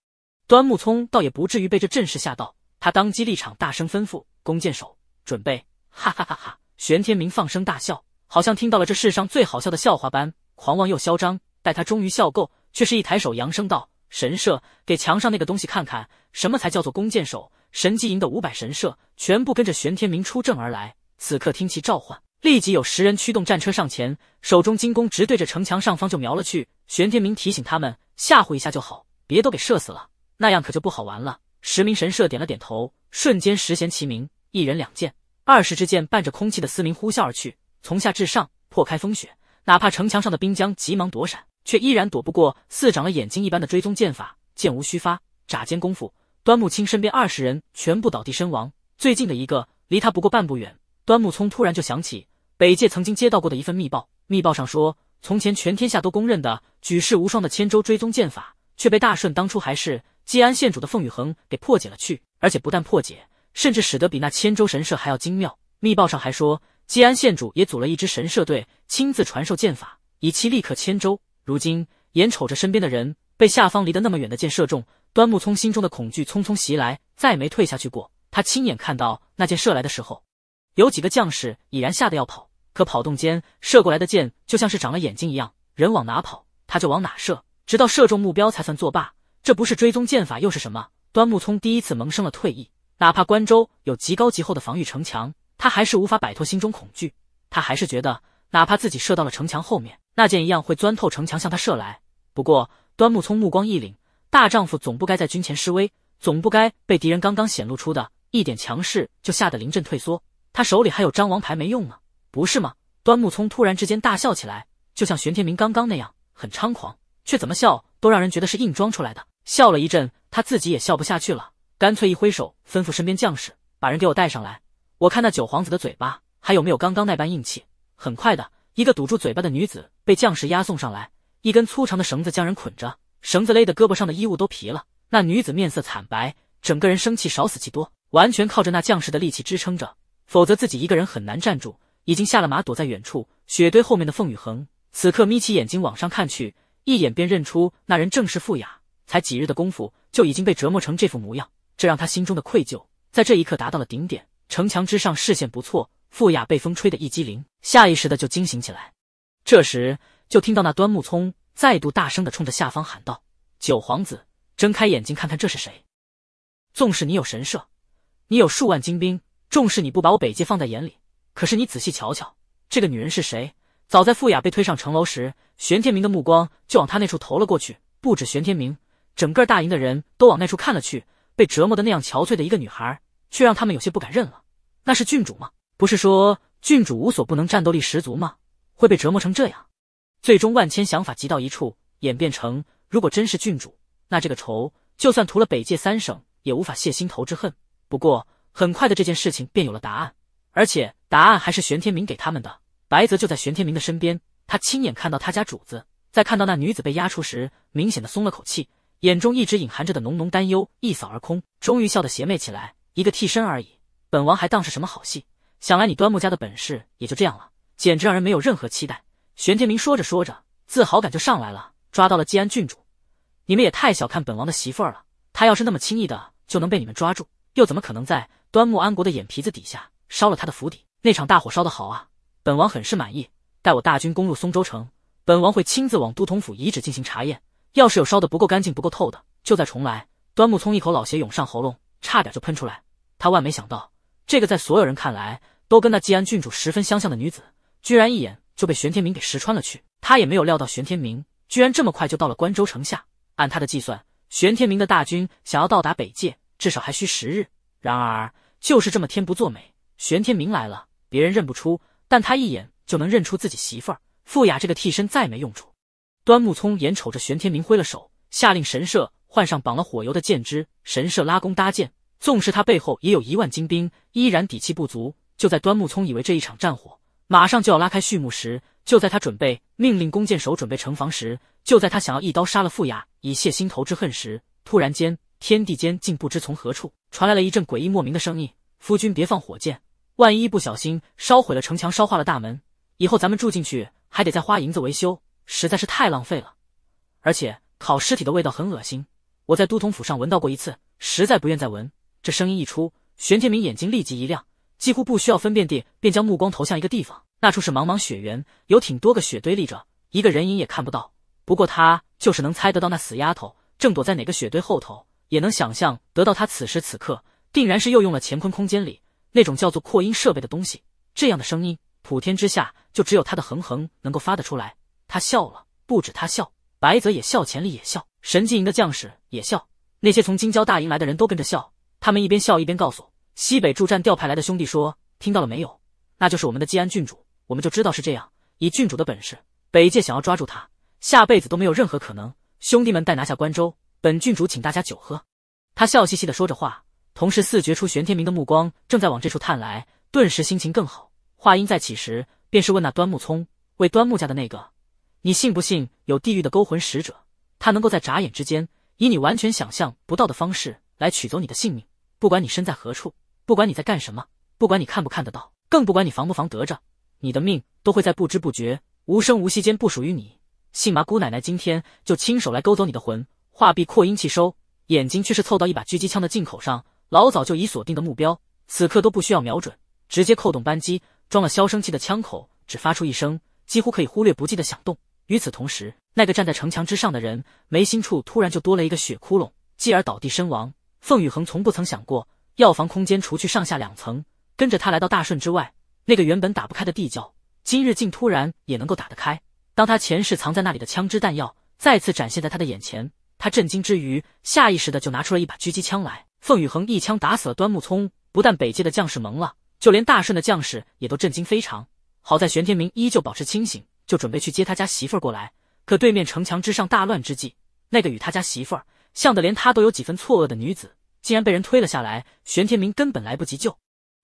[SPEAKER 1] 端木聪倒也不至于被这阵势吓到，他当机立场，大声吩咐弓箭手准备。哈哈哈哈！玄天明放声大笑，好像听到了这世上最好笑的笑话般，狂妄又嚣张。待他终于笑够，却是一抬手扬声道：“神射，给墙上那个东西看看，什么才叫做弓箭手！”神机营的五百神射全部跟着玄天明出阵而来，此刻听其召唤，立即有十人驱动战车上前，手中金弓直对着城墙上方就瞄了去。玄天明提醒他们：“吓唬一下就好，别都给射死了，那样可就不好玩了。”十名神社点了点头，瞬间十弦齐鸣，一人两箭，二十支箭伴着空气的嘶鸣呼啸而去，从下至上破开风雪，哪怕城墙上的兵将急忙躲闪，却依然躲不过似长了眼睛一般的追踪剑法，剑无虚发。眨眼功夫，端木青身边二十人全部倒地身亡，最近的一个离他不过半步远。端木聪突然就想起北界曾经接到过的一份密报，密报上说。从前全天下都公认的举世无双的千州追踪剑法，却被大顺当初还是济安县主的凤宇恒给破解了去。而且不但破解，甚至使得比那千州神社还要精妙。密报上还说，济安县主也组了一支神社队，亲自传授剑法，以期立刻千州。如今眼瞅着身边的人被下方离得那么远的箭射中，端木聪心中的恐惧匆匆袭来，再没退下去过。他亲眼看到那箭射来的时候，有几个将士已然吓得要跑。可跑动间射过来的箭就像是长了眼睛一样，人往哪跑，他就往哪射，直到射中目标才算作罢。这不是追踪箭法又是什么？端木聪第一次萌生了退意，哪怕关州有极高极厚的防御城墙，他还是无法摆脱心中恐惧。他还是觉得，哪怕自己射到了城墙后面，那箭一样会钻透城墙向他射来。不过，端木聪目光一凛，大丈夫总不该在军前示威，总不该被敌人刚刚显露出的一点强势就吓得临阵退缩。他手里还有张王牌没用呢。不是吗？端木聪突然之间大笑起来，就像玄天明刚刚那样，很猖狂，却怎么笑都让人觉得是硬装出来的。笑了一阵，他自己也笑不下去了，干脆一挥手，吩咐身边将士把人给我带上来。我看那九皇子的嘴巴还有没有刚刚那般硬气？很快的一个堵住嘴巴的女子被将士押送上来，一根粗长的绳子将人捆着，绳子勒得胳膊上的衣物都皮了。那女子面色惨白，整个人生气少死气多，完全靠着那将士的力气支撑着，否则自己一个人很难站住。已经下了马，躲在远处雪堆后面的凤雨恒，此刻眯起眼睛往上看去，一眼便认出那人正是傅雅。才几日的功夫，就已经被折磨成这副模样，这让他心中的愧疚在这一刻达到了顶点。城墙之上视线不错，傅雅被风吹得一激灵，下意识的就惊醒起来。这时，就听到那端木聪再度大声的冲着下方喊道：“九皇子，睁开眼睛看看这是谁！纵使你有神社，你有数万精兵，纵使你不把我北界放在眼里！”可是你仔细瞧瞧，这个女人是谁？早在傅雅被推上城楼时，玄天明的目光就往他那处投了过去。不止玄天明，整个大营的人都往那处看了去。被折磨的那样憔悴的一个女孩，却让他们有些不敢认了。那是郡主吗？不是说郡主无所不能，战斗力十足吗？会被折磨成这样？最终，万千想法集到一处，演变成：如果真是郡主，那这个仇就算屠了北界三省，也无法泄心头之恨。不过，很快的，这件事情便有了答案。而且答案还是玄天明给他们的。白泽就在玄天明的身边，他亲眼看到他家主子在看到那女子被押出时，明显的松了口气，眼中一直隐含着的浓浓担忧一扫而空，终于笑得邪魅起来。一个替身而已，本王还当是什么好戏？想来你端木家的本事也就这样了，简直让人没有任何期待。玄天明说着说着，自豪感就上来了。抓到了季安郡主，你们也太小看本王的媳妇儿了。他要是那么轻易的就能被你们抓住，又怎么可能在端木安国的眼皮子底下？烧了他的府邸，那场大火烧得好啊，本王很是满意。待我大军攻入松州城，本王会亲自往都统府遗址进行查验。要是有烧得不够干净、不够透的，就再重来。端木聪一口老血涌上喉咙，差点就喷出来。他万没想到，这个在所有人看来都跟那季安郡主十分相像的女子，居然一眼就被玄天明给识穿了去。他也没有料到，玄天明居然这么快就到了关州城下。按他的计算，玄天明的大军想要到达北界，至少还需十日。然而，就是这么天不作美。玄天明来了，别人认不出，但他一眼就能认出自己媳妇儿。傅雅这个替身再没用处。端木聪眼瞅着玄天明挥了手，下令神社换上绑了火油的箭支，神社拉弓搭箭，纵使他背后也有一万精兵，依然底气不足。就在端木聪以为这一场战火马上就要拉开序幕时，就在他准备命令弓箭手准备城防时，就在他想要一刀杀了傅雅以泄心头之恨时，突然间天地间竟不知从何处传来了一阵诡异莫名的声音：“夫君别放火箭。”万一不小心烧毁了城墙，烧化了大门，以后咱们住进去还得再花银子维修，实在是太浪费了。而且烤尸体的味道很恶心，我在都统府上闻到过一次，实在不愿再闻。这声音一出，玄天明眼睛立即一亮，几乎不需要分辨地便将目光投向一个地方。那处是茫茫雪原，有挺多个雪堆立着，一个人影也看不到。不过他就是能猜得到那死丫头正躲在哪个雪堆后头，也能想象得到她此时此刻定然是又用了乾坤空间里。那种叫做扩音设备的东西，这样的声音，普天之下就只有他的恒恒能够发得出来。他笑了，不止他笑，白泽也笑，钱力也笑，神机营的将士也笑，那些从京郊大营来的人都跟着笑。他们一边笑一边告诉西北驻战调派来的兄弟说：“听到了没有？那就是我们的季安郡主，我们就知道是这样。以郡主的本事，北界想要抓住他，下辈子都没有任何可能。”兄弟们，待拿下关州，本郡主请大家酒喝。他笑嘻嘻的说着话。同时，四觉出玄天明的目光正在往这处探来，顿时心情更好。话音再起时，便是问那端木聪：“为端木家的那个，你信不信有地狱的勾魂使者？他能够在眨眼之间，以你完全想象不到的方式来取走你的性命。不管你身在何处，不管你在干什么，不管你看不看得到，更不管你防不防得着，你的命都会在不知不觉、无声无息间不属于你。”信麻姑奶奶今天就亲手来勾走你的魂。话毕，扩音器收，眼睛却是凑到一把狙击枪的进口上。老早就已锁定的目标，此刻都不需要瞄准，直接扣动扳机，装了消声器的枪口只发出一声几乎可以忽略不计的响动。与此同时，那个站在城墙之上的人眉心处突然就多了一个血窟窿，继而倒地身亡。凤雨恒从不曾想过，药房空间除去上下两层，跟着他来到大顺之外，那个原本打不开的地窖，今日竟突然也能够打得开。当他前世藏在那里的枪支弹药再次展现在他的眼前，他震惊之余，下意识的就拿出了一把狙击枪来。凤宇恒一枪打死了端木聪，不但北界的将士懵了，就连大顺的将士也都震惊非常。好在玄天明依旧保持清醒，就准备去接他家媳妇儿过来。可对面城墙之上大乱之际，那个与他家媳妇儿像的连他都有几分错愕的女子，竟然被人推了下来。玄天明根本来不及救，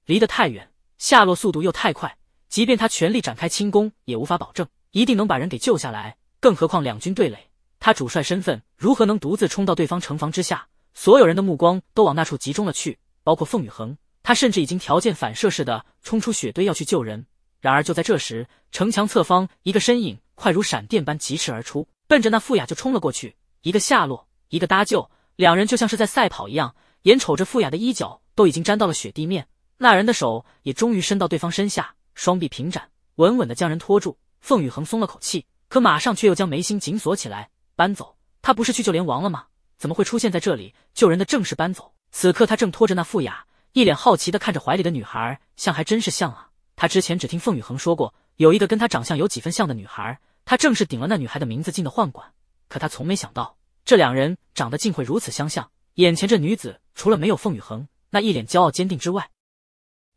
[SPEAKER 1] 离得太远，下落速度又太快，即便他全力展开轻功，也无法保证一定能把人给救下来。更何况两军对垒，他主帅身份如何能独自冲到对方城防之下？所有人的目光都往那处集中了去，包括凤雨恒，他甚至已经条件反射似的冲出雪堆要去救人。然而就在这时，城墙侧方一个身影快如闪电般疾驰而出，奔着那傅雅就冲了过去。一个下落，一个搭救，两人就像是在赛跑一样，眼瞅着傅雅的衣角都已经沾到了雪地面，那人的手也终于伸到对方身下，双臂平展，稳稳地将人托住。凤雨恒松了口气，可马上却又将眉心紧锁起来。搬走，他不是去救连王了吗？怎么会出现在这里？救人的正是搬走。此刻他正拖着那富雅，一脸好奇的看着怀里的女孩，像还真是像啊！他之前只听凤雨恒说过，有一个跟他长相有几分像的女孩，他正是顶了那女孩的名字进的宦馆。可他从没想到，这两人长得竟会如此相像。眼前这女子，除了没有凤雨恒那一脸骄傲坚定之外，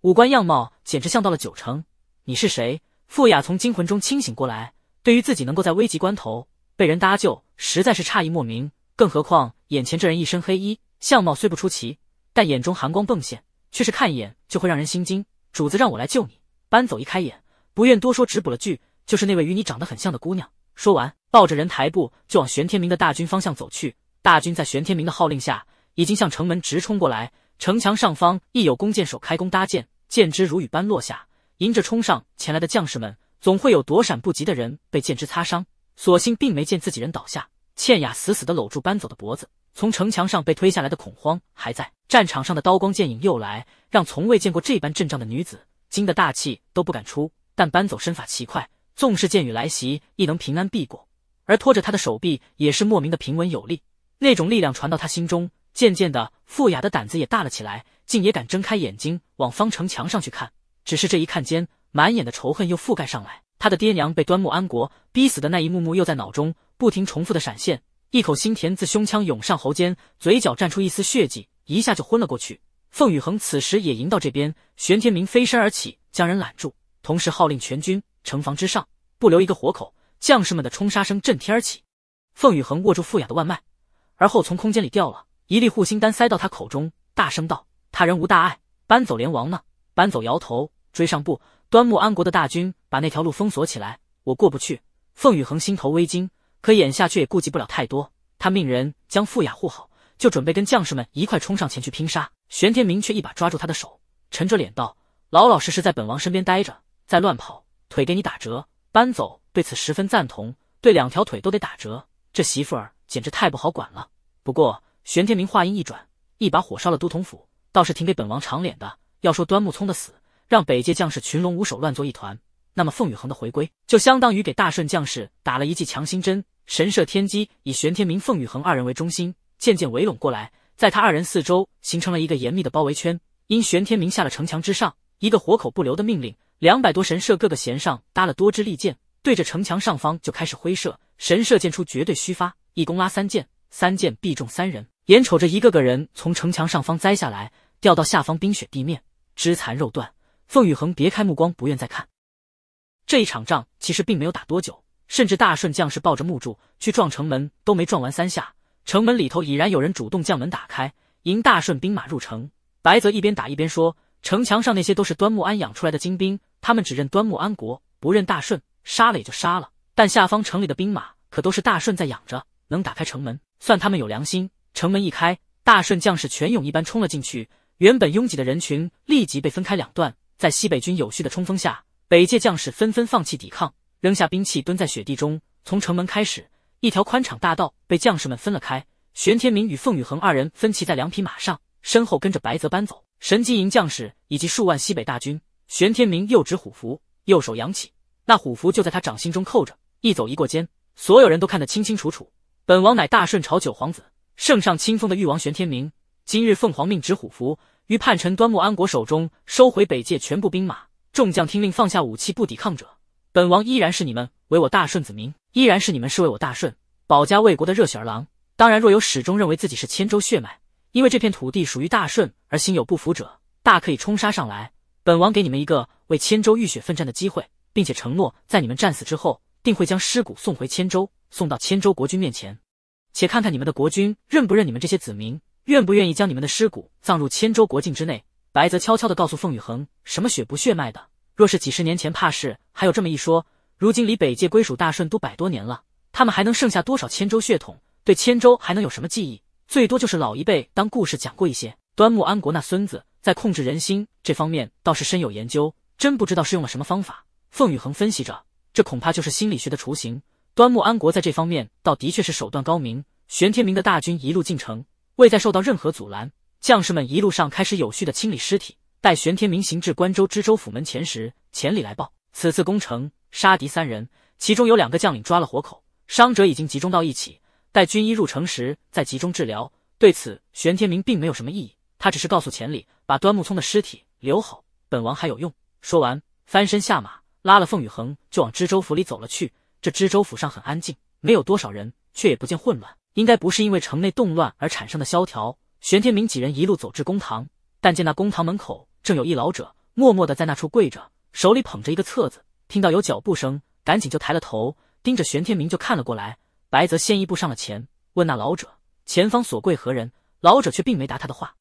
[SPEAKER 1] 五官样貌简直像到了九成。你是谁？富雅从惊魂中清醒过来，对于自己能够在危急关头被人搭救，实在是诧异莫名。更何况，眼前这人一身黑衣，相貌虽不出奇，但眼中寒光迸现，却是看一眼就会让人心惊。主子让我来救你，搬走一开眼，不愿多说，只补了句：“就是那位与你长得很像的姑娘。”说完，抱着人抬步就往玄天明的大军方向走去。大军在玄天明的号令下，已经向城门直冲过来。城墙上方亦有弓箭手开弓搭箭，箭支如雨般落下，迎着冲上前来的将士们，总会有躲闪不及的人被箭支擦伤。所幸并没见自己人倒下。倩雅死死的搂住搬走的脖子，从城墙上被推下来的恐慌还在，战场上的刀光剑影又来，让从未见过这般阵仗的女子惊得大气都不敢出。但搬走身法奇快，纵是剑雨来袭，亦能平安避过。而拖着他的手臂也是莫名的平稳有力，那种力量传到他心中，渐渐的，富雅的胆子也大了起来，竟也敢睁开眼睛往方城墙上去看。只是这一看间，满眼的仇恨又覆盖上来。他的爹娘被端木安国逼死的那一幕幕又在脑中不停重复的闪现，一口新甜自胸腔涌上喉间，嘴角绽出一丝血迹，一下就昏了过去。凤雨恒此时也迎到这边，玄天明飞身而起，将人揽住，同时号令全军，城防之上不留一个活口。将士们的冲杀声震天而起。凤雨恒握住傅雅的腕脉，而后从空间里掉了一粒护心丹塞到他口中，大声道：“他人无大碍，搬走连王呢？搬走，摇头，追上步。”端木安国的大军把那条路封锁起来，我过不去。凤羽恒心头微惊，可眼下却也顾及不了太多。他命人将傅雅护好，就准备跟将士们一块冲上前去拼杀。玄天明却一把抓住他的手，沉着脸道：“老老实实在本王身边待着，再乱跑腿给你打折，搬走。”对此十分赞同，对两条腿都得打折，这媳妇儿简直太不好管了。不过，玄天明话音一转，一把火烧了都统府，倒是挺给本王长脸的。要说端木聪的死。让北界将士群龙无首，乱作一团。那么，凤宇恒的回归就相当于给大顺将士打了一剂强心针。神射天机以玄天明、凤宇恒二人为中心，渐渐围拢过来，在他二人四周形成了一个严密的包围圈。因玄天明下了城墙之上一个活口不留的命令，两百多神射各个弦上搭了多支利箭，对着城墙上方就开始挥射。神射箭出绝对虚发，一弓拉三箭，三箭必中三人。眼瞅着一个个人从城墙上方栽下来，掉到下方冰雪地面，肢残肉断。凤雨恒别开目光，不愿再看。这一场仗其实并没有打多久，甚至大顺将士抱着木柱去撞城门都没撞完三下，城门里头已然有人主动将门打开，迎大顺兵马入城。白泽一边打一边说：“城墙上那些都是端木安养出来的精兵，他们只认端木安国，不认大顺，杀了也就杀了。但下方城里的兵马可都是大顺在养着，能打开城门，算他们有良心。”城门一开，大顺将士全涌一般冲了进去，原本拥挤的人群立即被分开两段。在西北军有序的冲锋下，北界将士纷纷放弃抵抗，扔下兵器，蹲在雪地中。从城门开始，一条宽敞大道被将士们分了开。玄天明与凤宇恒二人分骑在两匹马上，身后跟着白泽搬走神机营将士以及数万西北大军。玄天明右指虎符，右手扬起，那虎符就在他掌心中扣着。一走一过间，所有人都看得清清楚楚。本王乃大顺朝九皇子，圣上亲封的誉王玄天明。今日凤凰命执虎符。于叛臣端木安国手中收回北界全部兵马，众将听令，放下武器不抵抗者，本王依然是你们为我大顺子民，依然是你们是为我大顺保家卫国的热血儿郎。当然，若有始终认为自己是千州血脉，因为这片土地属于大顺而心有不服者，大可以冲杀上来。本王给你们一个为千州浴血奋战的机会，并且承诺在你们战死之后，定会将尸骨送回千州，送到千州国君面前，且看看你们的国君认不认你们这些子民。愿不愿意将你们的尸骨葬入千州国境之内？白泽悄悄的告诉凤雨恒：“什么血不血脉的，若是几十年前，怕是还有这么一说。如今离北界归属大顺都百多年了，他们还能剩下多少千州血统？对千州还能有什么记忆？最多就是老一辈当故事讲过一些。”端木安国那孙子在控制人心这方面倒是深有研究，真不知道是用了什么方法。凤雨恒分析着，这恐怕就是心理学的雏形。端木安国在这方面倒的确是手段高明。玄天明的大军一路进城。未再受到任何阻拦，将士们一路上开始有序的清理尸体。待玄天明行至关州知州府门前时，钱礼来报，此次攻城杀敌三人，其中有两个将领抓了活口，伤者已经集中到一起，待军医入城时再集中治疗。对此，玄天明并没有什么异议，他只是告诉钱礼，把端木聪的尸体留好，本王还有用。说完，翻身下马，拉了凤雨恒就往知州府里走了去。这知州府上很安静，没有多少人，却也不见混乱。应该不是因为城内动乱而产生的萧条。玄天明几人一路走至公堂，但见那公堂门口正有一老者默默的在那处跪着，手里捧着一个册子。听到有脚步声，赶紧就抬了头，盯着玄天明就看了过来。白泽先一步上了前，问那老者：“前方所跪何人？”老者却并没答他的话，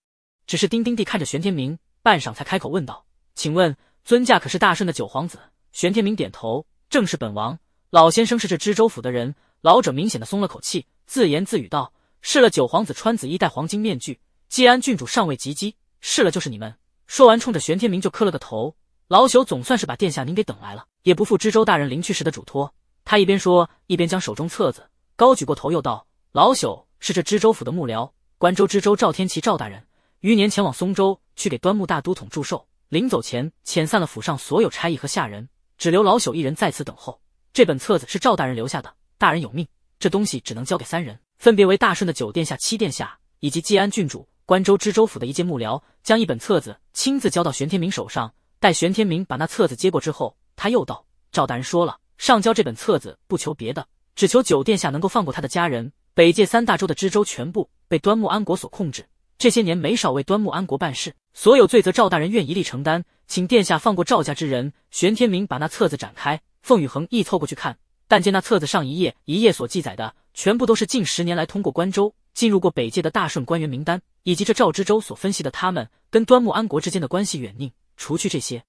[SPEAKER 1] 只是丁丁地看着玄天明，半晌才开口问道：“请问尊驾可是大顺的九皇子？”玄天明点头：“正是本王。”老先生是这知州府的人。老者明显的松了口气，自言自语道：“试了九皇子穿紫衣，戴黄金面具，既安郡主尚未及笄，试了就是你们。”说完，冲着玄天明就磕了个头。老朽总算是把殿下您给等来了，也不负知州大人临去时的嘱托。他一边说，一边将手中册子高举过头，又道：“老朽是这知州府的幕僚，关州知州赵天齐，赵大人余年前往松州去给端木大都统祝寿，临走前遣散了府上所有差役和下人，只留老朽一人在此等候。这本册子是赵大人留下的。”大人有命，这东西只能交给三人，分别为大顺的九殿下、七殿下以及济安郡主、关州知州府的一介幕僚，将一本册子亲自交到玄天明手上。待玄天明把那册子接过之后，他又道：“赵大人说了，上交这本册子不求别的，只求九殿下能够放过他的家人。北界三大州的知州全部被端木安国所控制，这些年没少为端木安国办事，所有罪责赵大人愿一力承担，请殿下放过赵家之人。”玄天明把那册子展开，凤雨恒亦凑过去看。但见那册子上一页一页所记载的，全部都是近十年来通过关州进入过北界的大顺官员名单，以及这赵知州所分析的他们跟端木安国之间的关系远宁，除去这些，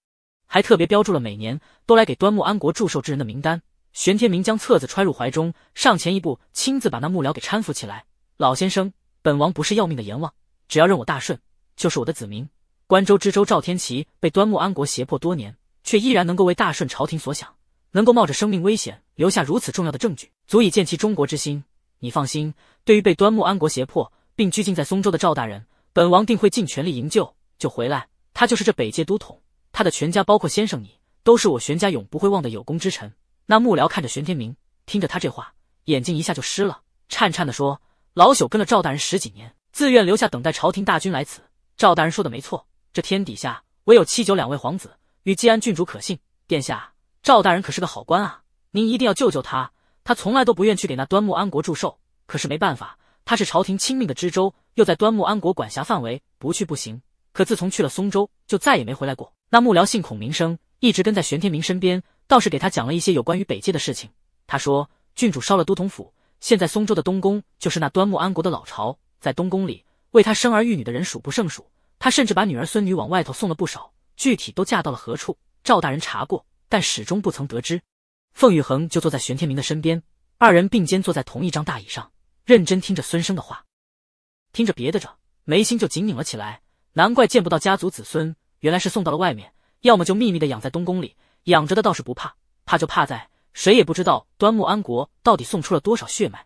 [SPEAKER 1] 还特别标注了每年都来给端木安国祝寿之人的名单。玄天明将册子揣入怀中，上前一步，亲自把那幕僚给搀扶起来。老先生，本王不是要命的阎王，只要认我大顺，就是我的子民。关州知州赵天齐被端木安国胁迫多年，却依然能够为大顺朝廷所想。能够冒着生命危险留下如此重要的证据，足以见其中国之心。你放心，对于被端木安国胁迫并拘禁在松州的赵大人，本王定会尽全力营救，救回来。他就是这北界都统，他的全家，包括先生你，都是我玄家永不会忘的有功之臣。那幕僚看着玄天明，听着他这话，眼睛一下就湿了，颤颤地说：“老朽跟了赵大人十几年，自愿留下等待朝廷大军来此。赵大人说的没错，这天底下唯有七九两位皇子与季安郡主可信，殿下。”赵大人可是个好官啊，您一定要救救他。他从来都不愿去给那端木安国祝寿，可是没办法，他是朝廷亲命的知州，又在端木安国管辖范围，不去不行。可自从去了松州，就再也没回来过。那幕僚姓孔明生，一直跟在玄天明身边，倒是给他讲了一些有关于北界的事情。他说，郡主烧了都统府，现在松州的东宫就是那端木安国的老巢，在东宫里为他生儿育女的人数不胜数，他甚至把女儿孙女往外头送了不少，具体都嫁到了何处，赵大人查过。但始终不曾得知，凤玉恒就坐在玄天明的身边，二人并肩坐在同一张大椅上，认真听着孙生的话。听着别的着，眉心就紧拧了起来。难怪见不到家族子孙，原来是送到了外面，要么就秘密的养在东宫里养着的，倒是不怕，怕就怕在谁也不知道端木安国到底送出了多少血脉，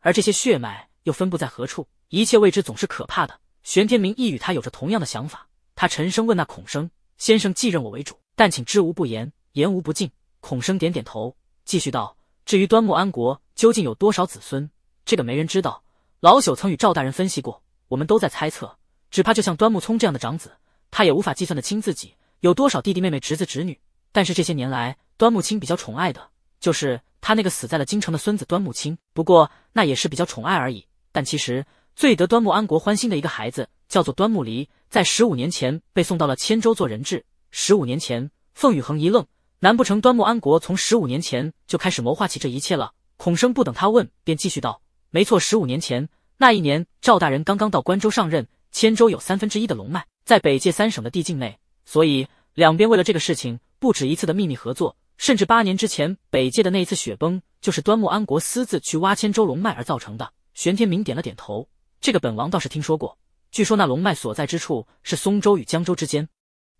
[SPEAKER 1] 而这些血脉又分布在何处，一切未知总是可怕的。玄天明亦与他有着同样的想法，他沉声问那孔生先生：“继任我为主，但请知无不言。”言无不尽。孔生点点头，继续道：“至于端木安国究竟有多少子孙，这个没人知道。老朽曾与赵大人分析过，我们都在猜测。只怕就像端木聪这样的长子，他也无法计算得清自己有多少弟弟妹妹、侄子侄女。但是这些年来，端木青比较宠爱的就是他那个死在了京城的孙子端木青。不过那也是比较宠爱而已。但其实最得端木安国欢心的一个孩子，叫做端木离，在十五年前被送到了千州做人质。十五年前，凤宇恒一愣。”难不成端木安国从十五年前就开始谋划起这一切了？孔生不等他问，便继续道：“没错，十五年前那一年，赵大人刚刚到关州上任，千州有三分之一的龙脉在北界三省的地境内，所以两边为了这个事情不止一次的秘密合作，甚至八年之前北界的那一次雪崩，就是端木安国私自去挖千州龙脉而造成的。”玄天明点了点头：“这个本王倒是听说过，据说那龙脉所在之处是松州与江州之间，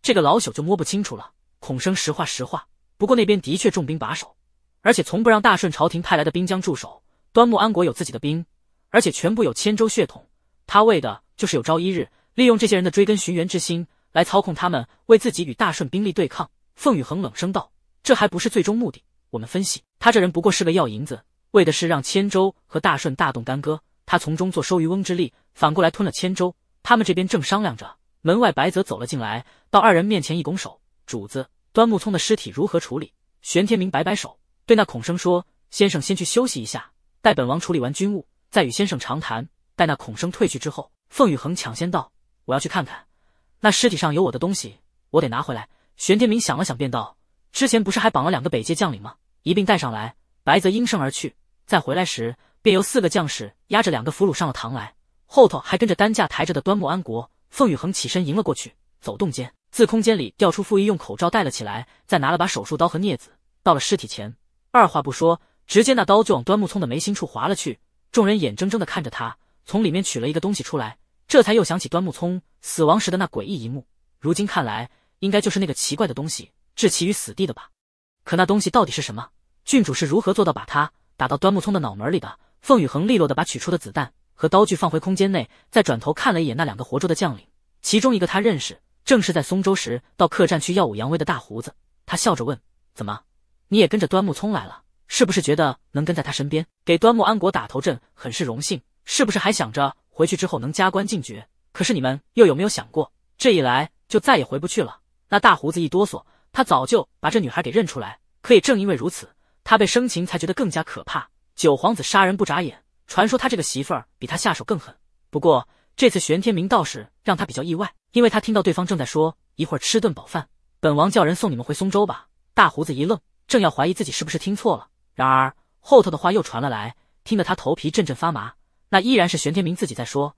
[SPEAKER 1] 这个老朽就摸不清楚了。”孔生实话实话，不过那边的确重兵把守，而且从不让大顺朝廷派来的兵将驻守。端木安国有自己的兵，而且全部有千州血统。他为的就是有朝一日利用这些人的追根寻源之心，来操控他们，为自己与大顺兵力对抗。凤雨恒冷声道：“这还不是最终目的。我们分析，他这人不过是个要银子，为的是让千州和大顺大动干戈，他从中坐收渔翁之利，反过来吞了千州。”他们这边正商量着，门外白泽走了进来，到二人面前一拱手。主子，端木聪的尸体如何处理？玄天明摆摆手，对那孔生说：“先生先去休息一下，待本王处理完军务，再与先生长谈。”待那孔生退去之后，凤雨恒抢先道：“我要去看看，那尸体上有我的东西，我得拿回来。”玄天明想了想，便道：“之前不是还绑了两个北界将领吗？一并带上来。”白泽应声而去，再回来时，便由四个将士押着两个俘虏上了堂来，后头还跟着担架抬着的端木安国。凤雨恒起身迎了过去，走动间。自空间里调出负一，用口罩戴了起来，再拿了把手术刀和镊子，到了尸体前，二话不说，直接那刀就往端木聪的眉心处划了去。众人眼睁睁的看着他从里面取了一个东西出来，这才又想起端木聪死亡时的那诡异一幕。如今看来，应该就是那个奇怪的东西置其于死地的吧？可那东西到底是什么？郡主是如何做到把它打到端木聪的脑门里的？凤雨恒利落的把取出的子弹和刀具放回空间内，再转头看了一眼那两个活捉的将领，其中一个他认识。正是在松州时，到客栈去耀武扬威的大胡子，他笑着问：“怎么，你也跟着端木聪来了？是不是觉得能跟在他身边，给端木安国打头阵，很是荣幸？是不是还想着回去之后能加官进爵？可是你们又有没有想过，这一来就再也回不去了？”那大胡子一哆嗦，他早就把这女孩给认出来，可也正因为如此，他被生擒才觉得更加可怕。九皇子杀人不眨眼，传说他这个媳妇儿比他下手更狠。不过这次玄天明倒是让他比较意外。因为他听到对方正在说：“一会儿吃顿饱饭，本王叫人送你们回松州吧。”大胡子一愣，正要怀疑自己是不是听错了，然而后头的话又传了来，听得他头皮阵阵发麻。那依然是玄天明自己在说：“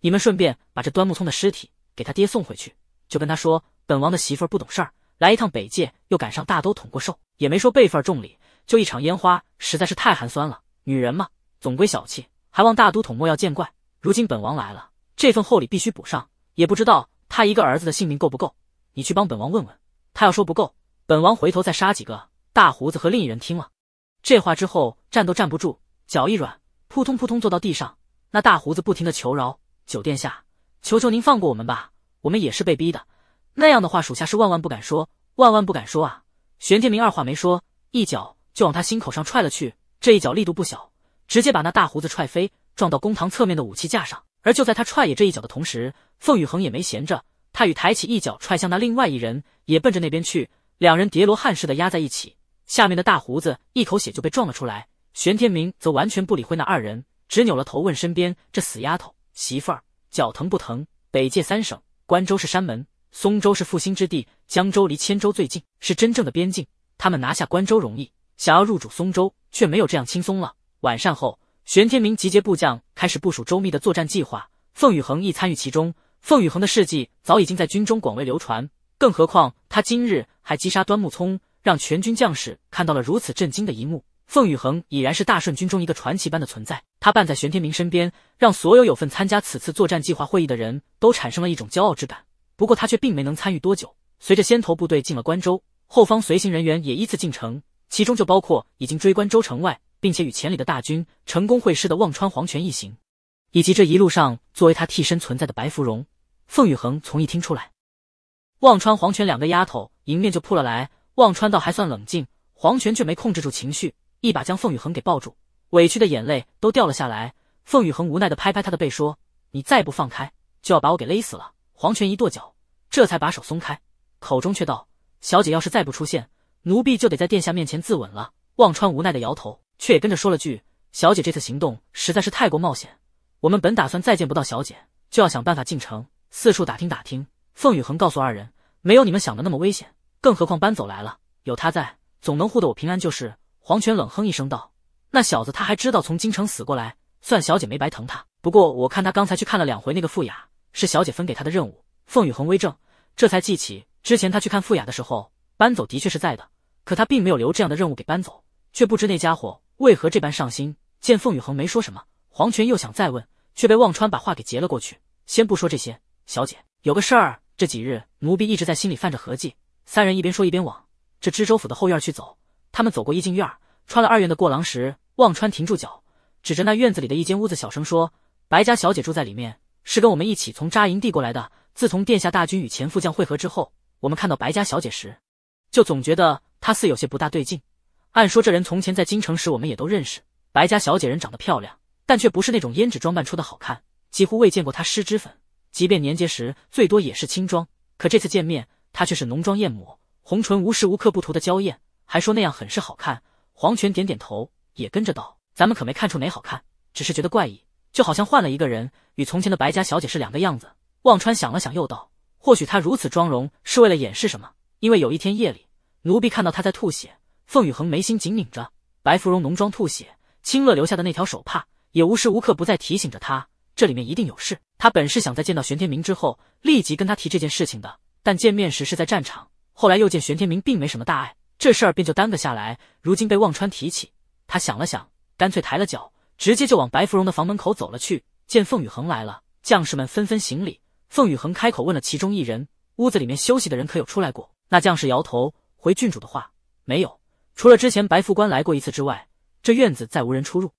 [SPEAKER 1] 你们顺便把这端木聪的尸体给他爹送回去，就跟他说，本王的媳妇儿不懂事儿，来一趟北界又赶上大都统过寿，也没说辈分重礼，就一场烟花实在是太寒酸了。女人嘛，总归小气，还望大都统莫要见怪。如今本王来了，这份厚礼必须补上，也不知道。”他一个儿子的性命够不够？你去帮本王问问。他要说不够，本王回头再杀几个。大胡子和另一人听了这话之后，站都站不住，脚一软，扑通扑通坐到地上。那大胡子不停的求饶：“九殿下，求求您放过我们吧，我们也是被逼的。那样的话，属下是万万不敢说，万万不敢说啊！”玄天明二话没说，一脚就往他心口上踹了去。这一脚力度不小，直接把那大胡子踹飞，撞到公堂侧面的武器架上。而就在他踹也这一脚的同时，凤雨恒也没闲着，他与抬起一脚踹向那另外一人，也奔着那边去。两人叠罗汉似的压在一起，下面的大胡子一口血就被撞了出来。玄天明则完全不理会那二人，只扭了头问身边这死丫头媳妇儿：“脚疼不疼？”北界三省，关州是山门，松州是复兴之地，江州离千州最近，是真正的边境。他们拿下关州容易，想要入主松州却没有这样轻松了。晚膳后。玄天明集结部将，开始部署周密的作战计划。凤宇恒亦参与其中。凤宇恒的事迹早已经在军中广为流传，更何况他今日还击杀端木聪，让全军将士看到了如此震惊的一幕。凤宇恒已然是大顺军中一个传奇般的存在。他伴在玄天明身边，让所有有份参加此次作战计划会议的人都产生了一种骄傲之感。不过他却并没能参与多久。随着先头部队进了关州，后方随行人员也依次进城，其中就包括已经追关州城外。并且与前里的大军成功会师的忘川黄泉一行，以及这一路上作为他替身存在的白芙蓉、凤宇恒，从一听出来，忘川、黄泉两个丫头迎面就扑了来。忘川倒还算冷静，黄泉却没控制住情绪，一把将凤宇恒给抱住，委屈的眼泪都掉了下来。凤宇恒无奈的拍拍他的背，说：“你再不放开，就要把我给勒死了。”黄泉一跺脚，这才把手松开，口中却道：“小姐要是再不出现，奴婢就得在殿下面前自刎了。”忘川无奈的摇头。却也跟着说了句：“小姐这次行动实在是太过冒险，我们本打算再见不到小姐，就要想办法进城，四处打听打听。”凤雨恒告诉二人：“没有你们想的那么危险，更何况搬走来了，有他在，总能护得我平安。”就是黄泉冷哼一声道：“那小子他还知道从京城死过来，算小姐没白疼他。不过我看他刚才去看了两回那个傅雅，是小姐分给他的任务。”凤雨恒微怔，这才记起之前他去看傅雅的时候，搬走的确是在的，可他并没有留这样的任务给搬走，却不知那家伙。为何这般上心？见凤雨恒没说什么，黄泉又想再问，却被忘川把话给截了过去。先不说这些，小姐有个事儿，这几日奴婢一直在心里犯着合计。三人一边说一边往这知州府的后院去走。他们走过一进院，穿了二院的过廊时，忘川停住脚，指着那院子里的一间屋子，小声说：“白家小姐住在里面，是跟我们一起从扎营地过来的。自从殿下大军与前副将会合之后，我们看到白家小姐时，就总觉得她似有些不大对劲。”按说这人从前在京城时，我们也都认识。白家小姐人长得漂亮，但却不是那种胭脂装扮出的好看，几乎未见过她施脂粉。即便年节时，最多也是轻妆。可这次见面，她却是浓妆艳抹，红唇无时无刻不涂的娇艳，还说那样很是好看。黄泉点点头，也跟着道：“咱们可没看出哪好看，只是觉得怪异，就好像换了一个人，与从前的白家小姐是两个样子。”忘川想了想，又道：“或许她如此妆容是为了掩饰什么，因为有一天夜里，奴婢看到她在吐血。”凤雨恒眉心紧拧着，白芙蓉浓妆吐血，清乐留下的那条手帕也无时无刻不在提醒着他，这里面一定有事。他本是想在见到玄天明之后立即跟他提这件事情的，但见面时是在战场，后来又见玄天明并没什么大碍，这事儿便就耽搁下来。如今被忘川提起，他想了想，干脆抬了脚，直接就往白芙蓉的房门口走了去。见凤雨恒来了，将士们纷纷行礼。凤雨恒开口问了其中一人：“屋子里面休息的人可有出来过？”那将士摇头，回郡主的话：“没有。”除了之前白副官来过一次之外，这院子再无人出入。